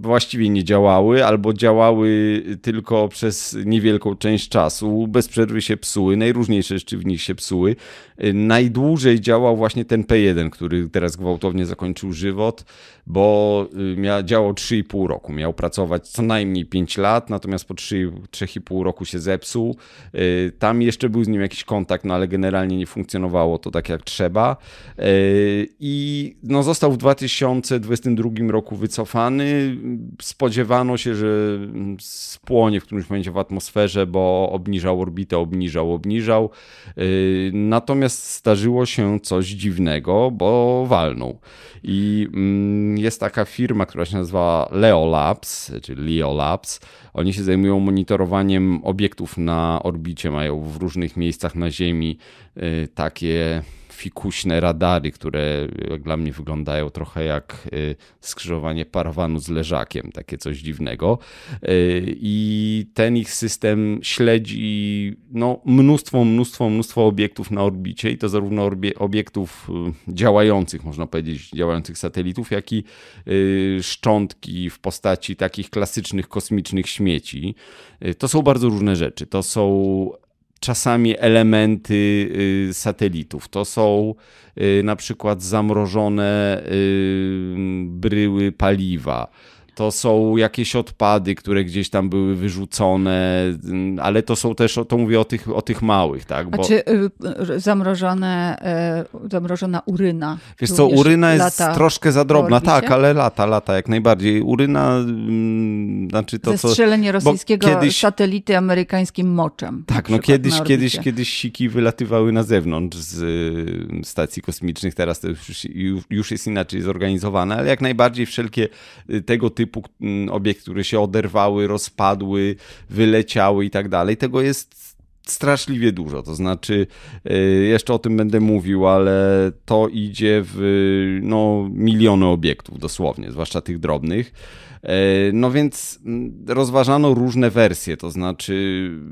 właściwie nie działały albo działały tylko przez niewielką część czasu, bez przerwy się psuły, najróżniejsze rzeczy w nich się psuły. E, najdłużej działał właśnie ten P1, który teraz gwałtownie zakończył żywot, bo y, miał, działał 3,5 roku. Miał pracować co najmniej 5 lat, natomiast po 3,5 roku się zepsuł. Tam jeszcze był z nim jakiś kontakt, no ale generalnie nie funkcjonowało to tak jak trzeba chyba. E, I no, został w 2022 roku wycofany. Spodziewano się, że spłonie w którymś momencie w atmosferze, bo obniżał orbitę, obniżał, obniżał. E, natomiast starzyło się coś dziwnego, bo walnął. I mm, jest taka firma, która się nazywa Leolabs, czy Labs. Oni się zajmują monitorowaniem obiektów na orbicie, mają w różnych miejscach na Ziemi e, takie fikuśne radary, które jak dla mnie wyglądają trochę jak y, skrzyżowanie parwanu z leżakiem, takie coś dziwnego. Y, I ten ich system śledzi no, mnóstwo, mnóstwo, mnóstwo obiektów na orbicie i to zarówno obiektów y, działających, można powiedzieć, działających satelitów, jak i szczątki w postaci takich klasycznych kosmicznych śmieci. To są bardzo różne rzeczy. To są czasami elementy y, satelitów. To są y, na przykład zamrożone y, bryły paliwa to są jakieś odpady, które gdzieś tam były wyrzucone, ale to są też, to mówię o tych, o tych małych, tak? Bo... A czy y, y, zamrożone, y, zamrożona uryna? Wiesz co, uryna jest troszkę za drobna, tak, ale lata, lata jak najbardziej. Uryna, mm, znaczy to co... Zestrzelenie rosyjskiego kiedyś... satelity amerykańskim moczem. Tak, no kiedyś, kiedyś, kiedyś siki wylatywały na zewnątrz z stacji kosmicznych, teraz to już, już jest inaczej zorganizowane, ale jak najbardziej wszelkie tego typu typu mm, obiekty, które się oderwały, rozpadły, wyleciały i tak dalej. Tego jest straszliwie dużo. To znaczy, e, jeszcze o tym będę mówił, ale to idzie w no, miliony obiektów dosłownie, zwłaszcza tych drobnych. E, no więc mm, rozważano różne wersje, to znaczy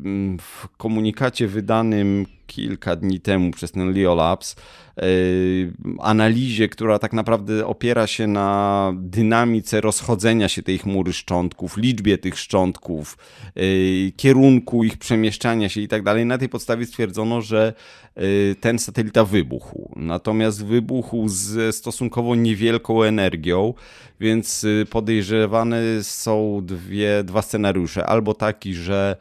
mm, w komunikacie wydanym kilka dni temu przez ten Labs, yy, analizie, która tak naprawdę opiera się na dynamice rozchodzenia się tej chmury szczątków, liczbie tych szczątków, yy, kierunku ich przemieszczania się i tak dalej. Na tej podstawie stwierdzono, że yy, ten satelita wybuchł. Natomiast wybuchł ze stosunkowo niewielką energią, więc podejrzewane są dwie, dwa scenariusze. Albo taki, że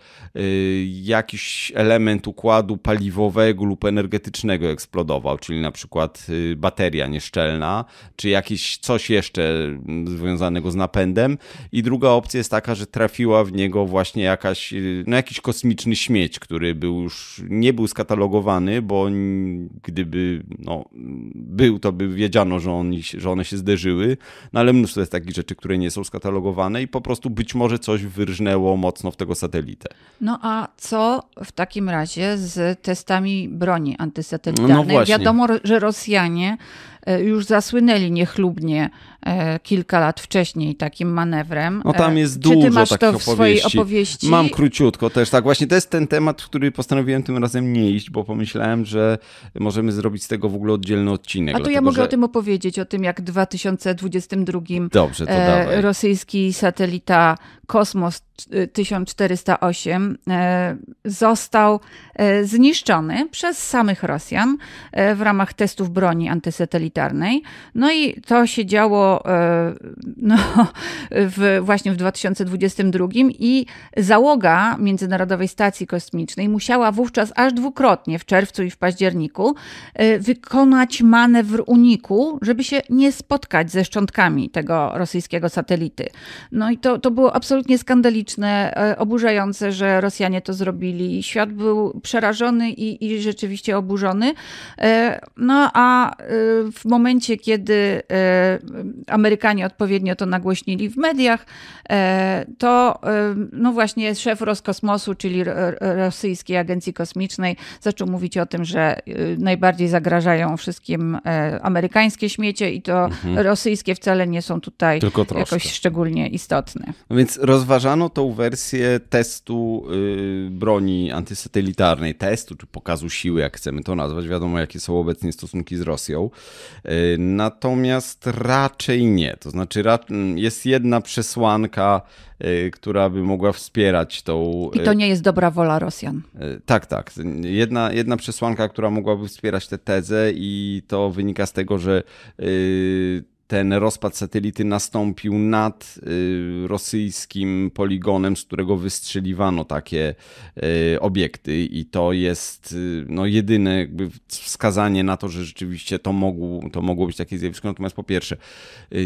jakiś element układu paliwowego paliwowego lub energetycznego eksplodował, czyli na przykład y, bateria nieszczelna, czy jakieś coś jeszcze mm, związanego z napędem. I druga opcja jest taka, że trafiła w niego właśnie jakaś, y, no jakiś kosmiczny śmieć, który był już, nie był skatalogowany, bo gdyby no, był, to by wiedziano, że, on, że one się zderzyły, no ale mnóstwo jest takich rzeczy, które nie są skatalogowane i po prostu być może coś wyrżnęło mocno w tego satelitę. No a co w takim razie z testami specjalistami broni antysatelitarnej. No Wiadomo, że Rosjanie E, już zasłynęli niechlubnie e, kilka lat wcześniej takim manewrem. No tam e, jest dużo Czy ty masz to w opowieści. swojej opowieści. Mam króciutko też, tak. Właśnie to jest ten temat, w który postanowiłem tym razem nie iść, bo pomyślałem, że możemy zrobić z tego w ogóle oddzielny odcinek. A to ja mogę że... o tym opowiedzieć, o tym jak w 2022 Dobrze, to rosyjski satelita Kosmos 1408 został zniszczony przez samych Rosjan w ramach testów broni antysatelitarnej militarnej. No i to się działo e, no, w, właśnie w 2022 i załoga Międzynarodowej Stacji Kosmicznej musiała wówczas aż dwukrotnie, w czerwcu i w październiku, e, wykonać manewr uniku, żeby się nie spotkać ze szczątkami tego rosyjskiego satelity. No i to, to było absolutnie skandaliczne, e, oburzające, że Rosjanie to zrobili. Świat był przerażony i, i rzeczywiście oburzony. No a w momencie, kiedy e, Amerykanie odpowiednio to nagłośnili w mediach, e, to e, no właśnie szef Roskosmosu, czyli Rosyjskiej Agencji Kosmicznej, zaczął mówić o tym, że najbardziej zagrażają wszystkim amerykańskie śmiecie i to mhm. rosyjskie wcale nie są tutaj jakoś szczególnie istotne. No więc rozważano tą wersję testu y, broni antysatelitarnej, testu czy pokazu siły, jak chcemy to nazwać. Wiadomo, jakie są obecnie stosunki z Rosją. Y, natomiast raczej nie. To znaczy, jest jedna przesłanka, y, która by mogła wspierać tą. I to y, nie jest dobra wola Rosjan. Tak, tak. Jedna, jedna przesłanka, która mogłaby wspierać tę tezę, i to wynika z tego, że ten rozpad satelity nastąpił nad y, rosyjskim poligonem, z którego wystrzeliwano takie y, obiekty, i to jest y, no, jedyne jakby wskazanie na to, że rzeczywiście to mogło, to mogło być takie zjawisko. Natomiast po pierwsze,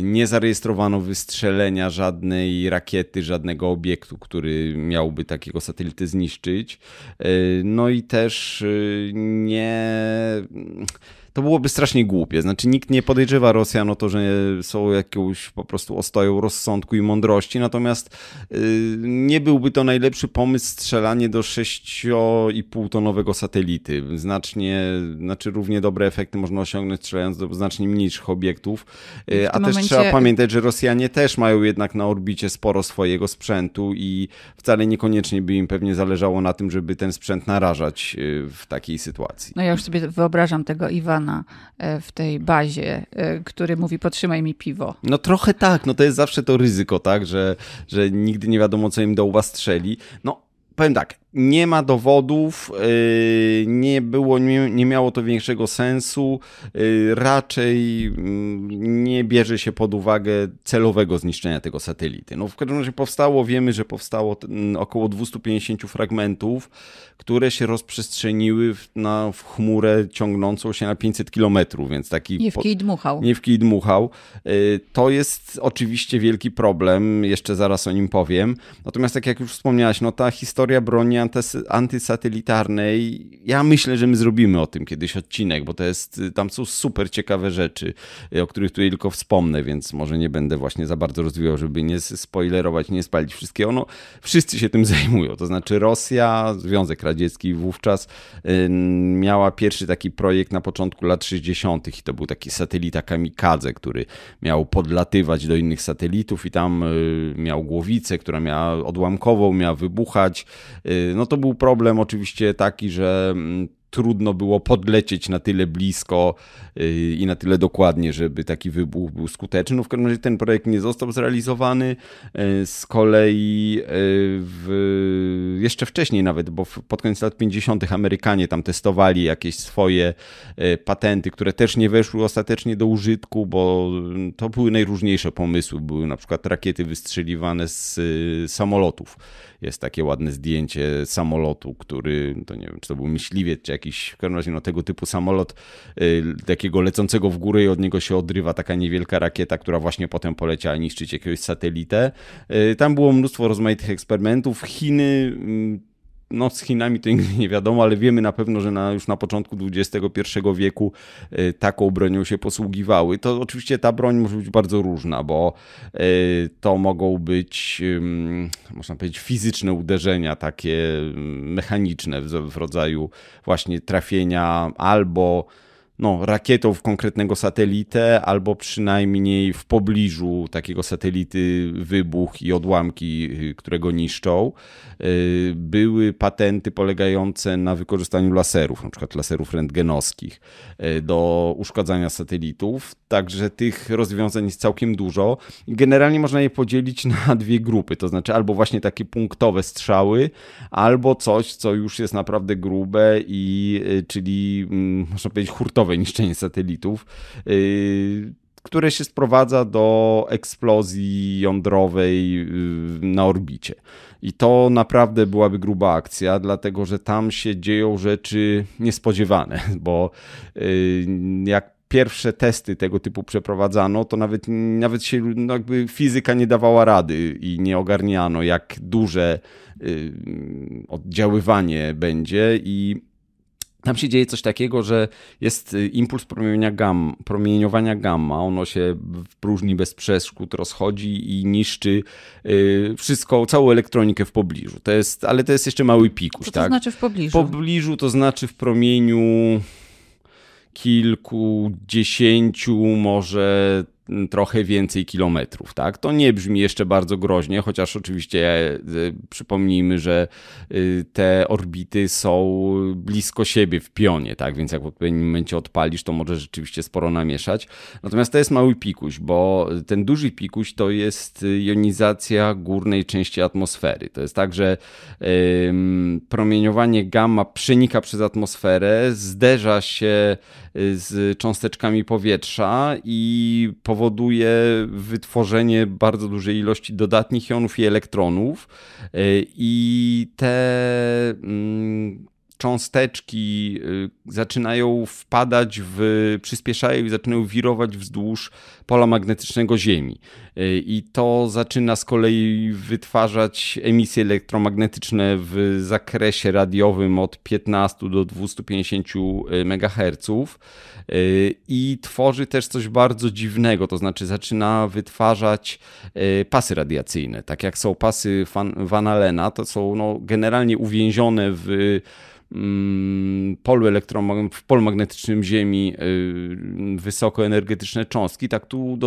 nie zarejestrowano wystrzelenia żadnej rakiety, żadnego obiektu, który miałby takiego satelity zniszczyć. No i też nie to byłoby strasznie głupie. Znaczy, nikt nie podejrzewa Rosjan o to, że są jakąś po prostu ostoją rozsądku i mądrości, natomiast yy, nie byłby to najlepszy pomysł strzelanie do 6,5-tonowego satelity. Znacznie, znaczy równie dobre efekty można osiągnąć strzelając do znacznie mniejszych obiektów, yy, a momencie... też trzeba pamiętać, że Rosjanie też mają jednak na orbicie sporo swojego sprzętu i wcale niekoniecznie by im pewnie zależało na tym, żeby ten sprzęt narażać y, w takiej sytuacji. No ja już sobie wyobrażam tego Iwa. E, w tej bazie, e, który mówi potrzymaj mi piwo. No trochę tak, no to jest zawsze to ryzyko, tak, że, że nigdy nie wiadomo co im do łba strzeli. No powiem tak, nie ma dowodów, y, nie było, nie, nie, miało to większego sensu, y, raczej mm, nie bierze się pod uwagę celowego zniszczenia tego satelity. No w każdym razie powstało, wiemy, że powstało około 250 fragmentów, które się rozprzestrzeniły w, na, w chmurę ciągnącą się na 500 kilometrów, więc taki... Nie w kij dmuchał. Nie w kij dmuchał. Y, to jest oczywiście wielki problem, jeszcze zaraz o nim powiem. Natomiast tak jak już wspomniałaś, no ta historia bronia antysatelitarnej. Ja myślę, że my zrobimy o tym kiedyś odcinek, bo to jest, y, tam są super ciekawe rzeczy, y, o których tutaj tylko wspomnę, więc może nie będę właśnie za bardzo rozwijał, żeby nie spoilerować, nie spalić wszystkiego. No, wszyscy się tym *laughs* zajmują, to znaczy Rosja, Związek Radziecki wówczas yy, miała pierwszy taki projekt na początku lat 60. i to był taki satelita kamikadze, który miał podlatywać do innych satelitów i tam yy, miał głowicę, która miała odłamkową, miała wybuchać. Yy, no to był problem oczywiście taki, że mm, trudno było podlecieć na tyle blisko, Y, i na tyle dokładnie, żeby taki wybuch był skuteczny. No w każdym razie ten projekt nie został zrealizowany. Y, z kolei y, w, jeszcze wcześniej nawet, bo pod koniec lat 50. Amerykanie tam testowali jakieś swoje patenty, które też nie weszły ostatecznie do użytku, bo mm, to były najróżniejsze pomysły. Były na przykład rakiety wystrzeliwane z samolotów. Jest takie ładne zdjęcie samolotu, który, to nie wiem, czy to był myśliwiec, czy jakiś, w każdym razie no, tego typu samolot, takiego lecącego w górę i od niego się odrywa taka niewielka rakieta, która właśnie potem poleciała niszczyć jakiegoś satelitę. Y, tam było mnóstwo rozmaitych eksperymentów. Chiny mm, no z Chinami to nigdy nie wiadomo, ale wiemy na pewno, że na, już na początku XXI wieku y, taką bronią się posługiwały. To oczywiście ta broń może być bardzo różna, bo y, to mogą być, y, można powiedzieć, fizyczne uderzenia, takie mm, mechaniczne w, w rodzaju właśnie trafienia albo no, rakietą w konkretnego satelitę, albo przynajmniej w pobliżu takiego satelity wybuch i odłamki, y, którego niszczą. Y, były patenty polegające na wykorzystaniu laserów, na przykład laserów rentgenowskich, y, do uszkadzania satelitów. Także tych rozwiązań jest całkiem dużo. Generalnie można je podzielić *laughs* na dwie grupy, to znaczy albo właśnie takie punktowe strzały, albo coś, co już jest naprawdę grube i czyli mm, można powiedzieć hurtowe masowe *laughs* niszczenie satelitów, y, które się sprowadza do eksplozji jądrowej y, na orbicie. I to naprawdę byłaby gruba akcja, dlatego że tam się dzieją rzeczy niespodziewane, *laughs* bo y, jak pierwsze testy tego typu przeprowadzano, to nawet, nawet się no jakby fizyka nie dawała rady i nie ogarniano, jak duże y, oddziaływanie będzie i tam się dzieje coś takiego, że jest y, impuls promieniowania gamma, promieniowania gamma. ono się w próżni bez przeszkód rozchodzi i niszczy y, wszystko, całą elektronikę w pobliżu. To jest, ale to jest jeszcze mały pikuś. Co to tak? znaczy w pobliżu? W pobliżu to znaczy w promieniu kilkudziesięciu, może Mm, trochę więcej kilometrów, tak? To nie brzmi jeszcze bardzo groźnie, chociaż oczywiście e, przypomnijmy, że e, te orbity są blisko siebie w pionie, tak? Więc jak w odpowiednim momencie odpalisz, to może rzeczywiście sporo namieszać. Natomiast to jest mały pikuś, bo ten duży pikuś to jest e, jonizacja górnej części atmosfery. To jest tak, że promieniowanie gamma przenika przez atmosferę, zderza się z cząsteczkami powietrza i powoduje powoduje wytworzenie bardzo dużej ilości dodatnich jonów i elektronów e, i te mm, cząsteczki y, zaczynają wpadać w, przyspieszają i zaczynają wirować wzdłuż pola magnetycznego Ziemi. Y, I to zaczyna z kolei wytwarzać emisje elektromagnetyczne w zakresie radiowym od 15 do 250 y, MHz i tworzy też coś bardzo dziwnego, to znaczy zaczyna wytwarzać pasy radiacyjne, tak jak są pasy Van Alena, to są no, generalnie uwięzione w Mm, polu w polu magnetycznym Ziemi y, wysokoenergetyczne cząstki, tak tu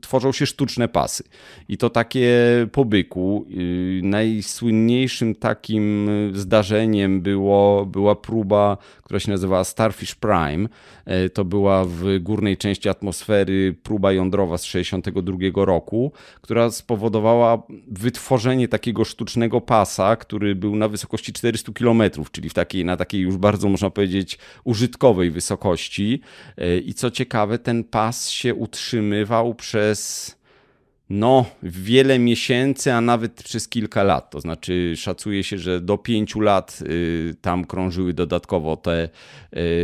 tworzą się sztuczne pasy. I to takie pobyku. Y, najsłynniejszym takim zdarzeniem było, była próba, która się nazywała Starfish Prime. E, to była w górnej części atmosfery próba jądrowa z 1962 roku, która spowodowała wytworzenie takiego sztucznego pasa, który był na wysokości 400 km, czyli w takiej na takiej już bardzo można powiedzieć użytkowej wysokości. E, I co ciekawe, ten pas się utrzymywał przez no, wiele miesięcy, a nawet przez kilka lat. To znaczy, szacuje się, że do pięciu lat y, tam krążyły dodatkowo te,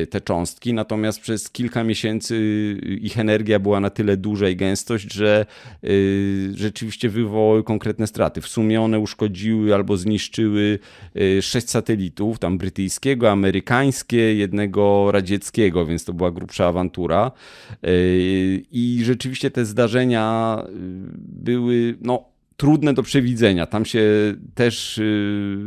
y, te cząstki, natomiast przez kilka miesięcy y, ich energia była na tyle duża i gęstość, że y, rzeczywiście wywołały konkretne straty. W sumie one uszkodziły albo zniszczyły y, sześć satelitów, tam brytyjskiego, amerykańskie, jednego radzieckiego, więc to była grubsza awantura. Y, I rzeczywiście te zdarzenia były no, trudne do przewidzenia. Tam się też y,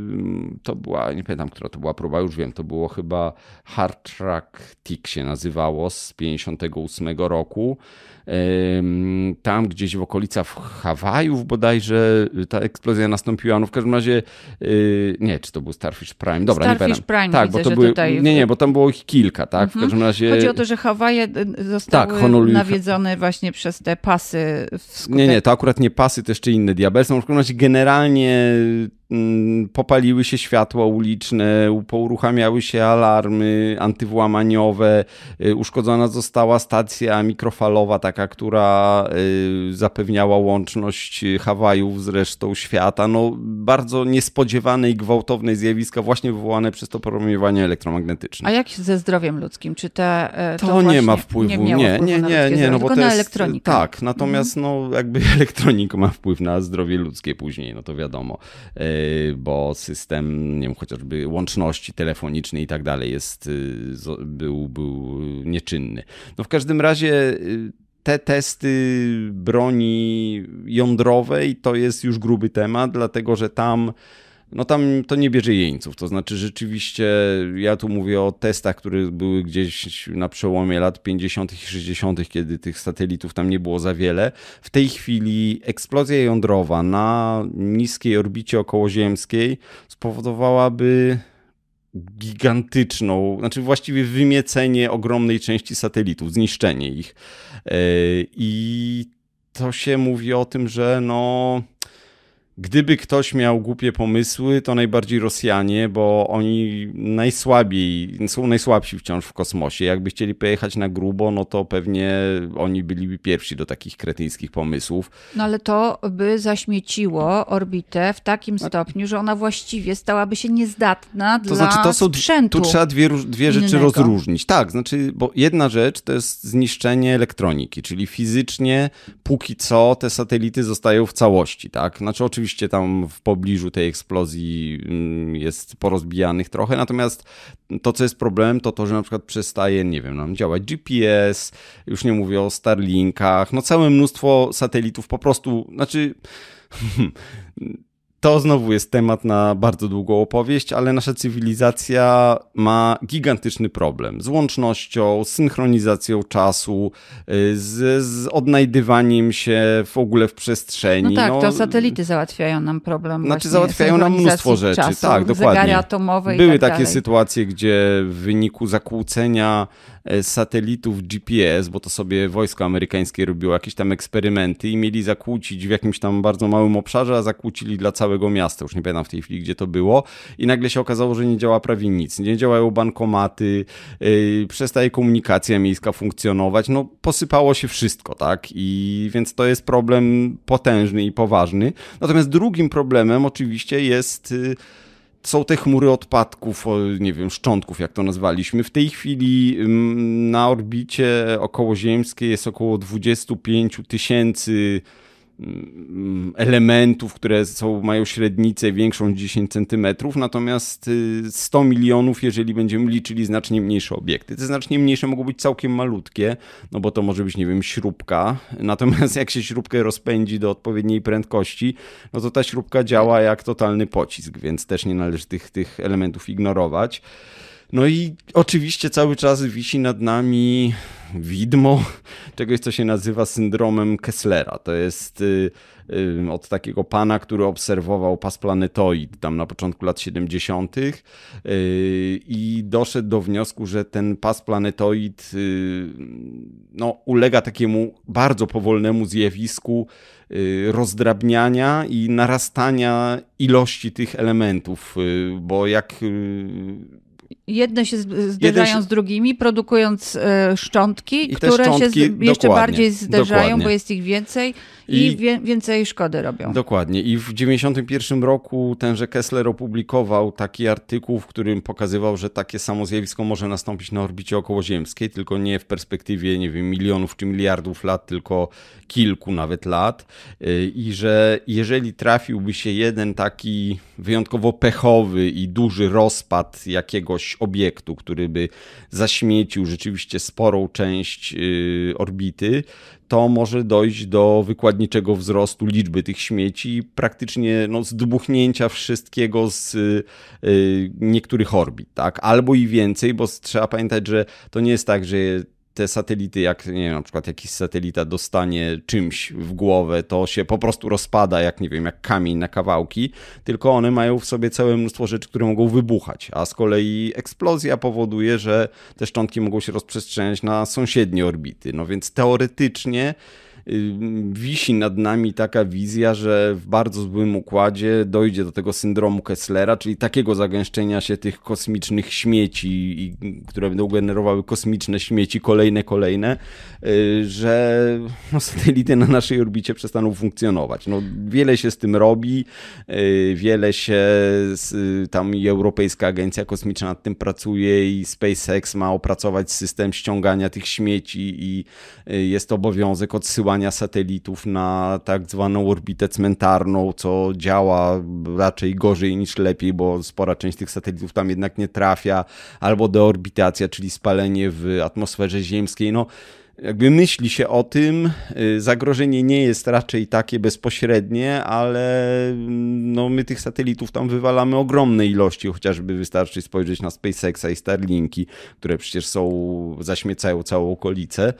to była, nie pamiętam, która to była próba, już wiem, to było chyba Hard Track Tick się nazywało z 58 roku tam gdzieś w okolicach Hawajów bodajże ta eksplozja nastąpiła. No w każdym razie, y, nie, czy to był Starfish Prime? Dobra, Starfish nie Prime tak, widzę, bo to były, tutaj... Nie, nie, bo tam było ich kilka, tak? W mhm. każdym razie... Chodzi o to, że Hawaje y, y, zostały tak, Honolulu... nawiedzone właśnie przez te pasy. Wskutek... Nie, nie, to akurat nie pasy, to jeszcze inne diabelstwo. No w każdym razie generalnie Mm, popaliły się światła uliczne, pouruchamiały się alarmy antywłamaniowe, y, uszkodzona została stacja mikrofalowa, taka, która y, zapewniała łączność Hawajów z resztą świata. No, bardzo niespodziewane i gwałtowne zjawiska właśnie wywołane przez to promieniowanie elektromagnetyczne. A jak ze zdrowiem ludzkim? Czy te, e, to, to nie ma wpływu, nie, nie, nie, nie, nie no bo to na elektronikę. Tak, mhm. natomiast no, jakby *laughs* elektronika ma wpływ na zdrowie ludzkie później, no to wiadomo. E, bo system, nie wiem, chociażby łączności telefonicznej i tak dalej jest, y, był, był nieczynny. No w każdym razie y, te testy broni jądrowej to jest już gruby temat, dlatego że tam no tam to nie bierze jeńców. To znaczy rzeczywiście, ja tu mówię o testach, które były gdzieś na przełomie lat 50. i 60., kiedy tych satelitów tam nie było za wiele. W tej chwili eksplozja jądrowa na niskiej orbicie okołoziemskiej spowodowałaby gigantyczną, znaczy właściwie wymiecenie ogromnej części satelitów, zniszczenie ich. E, I to się mówi o tym, że no Gdyby ktoś miał głupie pomysły, to najbardziej Rosjanie, bo oni najsłabiej, są najsłabsi wciąż w kosmosie. Jakby chcieli pojechać na grubo, no to pewnie oni byliby pierwsi do takich kretyńskich pomysłów. No ale to by zaśmieciło orbitę w takim no. stopniu, że ona właściwie stałaby się niezdatna to dla znaczy, to są, sprzętu. Tu trzeba dwie, dwie rzeczy innego. rozróżnić. Tak, znaczy, bo jedna rzecz to jest zniszczenie elektroniki, czyli fizycznie póki co te satelity zostają w całości, tak? Znaczy oczywiście Oczywiście tam w pobliżu tej eksplozji mm, jest porozbijanych trochę, natomiast to, co jest problemem, to to, że na przykład przestaje, nie wiem, nam działać GPS, już nie mówię o Starlinkach, no całe mnóstwo satelitów po prostu, znaczy... *laughs* Hmm, to znowu jest temat na bardzo długą opowieść, ale nasza cywilizacja ma gigantyczny problem z łącznością, z synchronizacją czasu, y, z, z odnajdywaniem się w ogóle w przestrzeni. No tak, no, to satelity załatwiają nam problem. Znaczy załatwiają nam mnóstwo rzeczy, czasu, tak, dokładnie. Zegary atomowe Były tak takie sytuacje, gdzie w wyniku zakłócenia E, satelitów GPS, bo to sobie wojsko amerykańskie robiło jakieś tam eksperymenty i mieli zakłócić w jakimś tam bardzo małym obszarze, a zakłócili dla całego miasta. Już nie pamiętam w tej chwili, gdzie to było. I nagle się okazało, że nie działa prawie nic. Nie działają bankomaty, yy, przestaje komunikacja miejska funkcjonować. No, posypało się wszystko, tak? I więc to jest problem potężny i poważny. Natomiast drugim problemem oczywiście jest. Yy, są te chmury odpadków, nie wiem, szczątków, jak to nazwaliśmy. W tej chwili na orbicie okołoziemskiej jest około 25 tysięcy Mm, elementów, które są, mają średnicę większą 10 cm, natomiast 100 y, milionów, jeżeli będziemy liczyli znacznie mniejsze obiekty. Te znacznie mniejsze mogą być całkiem malutkie, no bo to może być, nie wiem, śrubka, *laughs* natomiast jak się śrubkę rozpędzi do odpowiedniej prędkości, no to ta śrubka działa jak totalny pocisk, więc też nie należy tych, tych elementów ignorować. No i oczywiście cały czas wisi nad nami widmo czegoś, co się nazywa syndromem Kesslera. To jest y, y, od takiego pana, który obserwował pas planetoid tam na początku lat 70. Y, i doszedł do wniosku, że ten pas planetoid no, ulega takiemu bardzo powolnemu zjawisku rozdrabniania i narastania ilości tych elementów, bo jak Jedne się zderzają się... z drugimi, produkując e, szczątki, I które szczątki, się z... jeszcze bardziej zderzają, dokładnie. bo jest ich więcej i, i wie, więcej szkody robią. Dokładnie. I w 1991 roku tenże Kessler opublikował taki artykuł, w którym pokazywał, że takie samo zjawisko może nastąpić na orbicie okołoziemskiej, tylko nie w perspektywie, nie wiem, milionów czy miliardów lat, tylko kilku nawet lat. Y, I że jeżeli trafiłby się jeden taki wyjątkowo pechowy i duży rozpad jakiegoś obiektu, który by zaśmiecił rzeczywiście sporą część y, orbity, to może dojść do wykładniczego wzrostu liczby tych śmieci, praktycznie no, zdbuchnięcia wszystkiego z y, y, niektórych orbit, tak? Albo i więcej, bo trzeba pamiętać, że to nie jest tak, że te satelity, jak nie wiem, na przykład jakiś satelita dostanie czymś w głowę, to się po prostu rozpada, jak nie wiem, jak kamień na kawałki, tylko one mają w sobie całe mnóstwo rzeczy, które mogą wybuchać, a z kolei eksplozja powoduje, że te szczątki mogą się rozprzestrzeniać na sąsiednie orbity. No więc teoretycznie wisi nad nami taka wizja, że w bardzo złym układzie dojdzie do tego syndromu Kesslera, czyli takiego zagęszczenia się tych kosmicznych śmieci, które będą generowały kosmiczne śmieci, kolejne, kolejne, y, że no, *laughs* satelity na naszej orbicie przestaną funkcjonować. No, wiele się z tym robi, y, wiele się z, y, tam i Europejska Agencja Kosmiczna nad tym pracuje i SpaceX ma opracować system ściągania tych śmieci i jest obowiązek odsyłania wysyłania satelitów na tak zwaną orbitę cmentarną, co działa raczej gorzej niż lepiej, bo spora część tych satelitów tam jednak nie trafia, albo deorbitacja, czyli spalenie w atmosferze ziemskiej. No, jakby myśli się o tym, y, zagrożenie nie jest raczej takie bezpośrednie, ale mm, no my tych satelitów tam wywalamy ogromne ilości, chociażby wystarczy spojrzeć na SpaceXa i Starlinki, które przecież są, zaśmiecają całą okolicę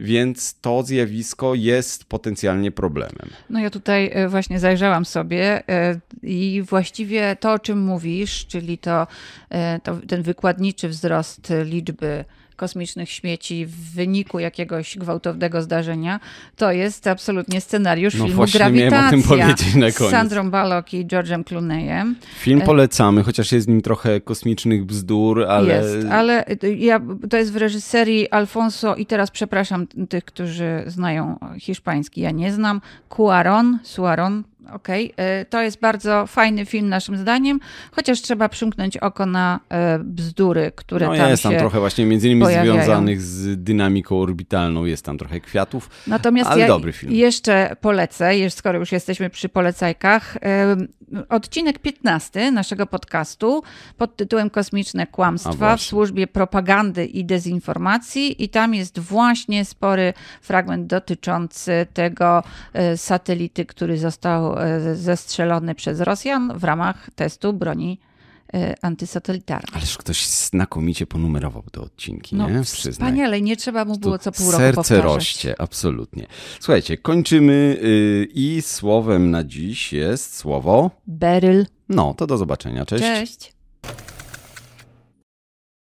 więc to zjawisko jest potencjalnie problemem. No ja tutaj e, właśnie zajrzałam sobie e, i właściwie to, o czym mówisz, czyli to, e, to ten wykładniczy wzrost liczby kosmicznych śmieci w wyniku jakiegoś gwałtownego zdarzenia, to jest absolutnie scenariusz no filmu Grawitacja o tym powiedzieć na koniec. z Sandrą Ballock i George'em Clooneyem. Film e, polecamy, chociaż jest w nim trochę kosmicznych bzdur, ale... Jest, ale ja, to jest w reżyserii Alfonso i teraz przepraszam tych, którzy znają hiszpański, ja nie znam, Cuaron, Suaron, Okej, okay. to jest bardzo fajny film naszym zdaniem, chociaż trzeba przymknąć oko na y, bzdury, które no, tam jest tam trochę właśnie między innymi pojawiają. związanych z dynamiką orbitalną, jest tam trochę kwiatów. Natomiast ale ja dobry film. jeszcze polecę, skoro już jesteśmy przy polecajkach, y, odcinek 15 naszego podcastu pod tytułem Kosmiczne kłamstwa w służbie propagandy i dezinformacji i tam jest właśnie spory fragment dotyczący tego y, satelity, który został E, zestrzelony przez Rosjan w ramach testu broni e, antysatelitarnej. Ależ ktoś znakomicie ponumerował te odcinki, no, nie? Przyznaj. Wspaniale, nie trzeba mu było co pół roku Serce roście, rośnie, absolutnie. Słuchajcie, kończymy y, i słowem na dziś jest słowo... Beryl. No, to do zobaczenia, cześć. Cześć.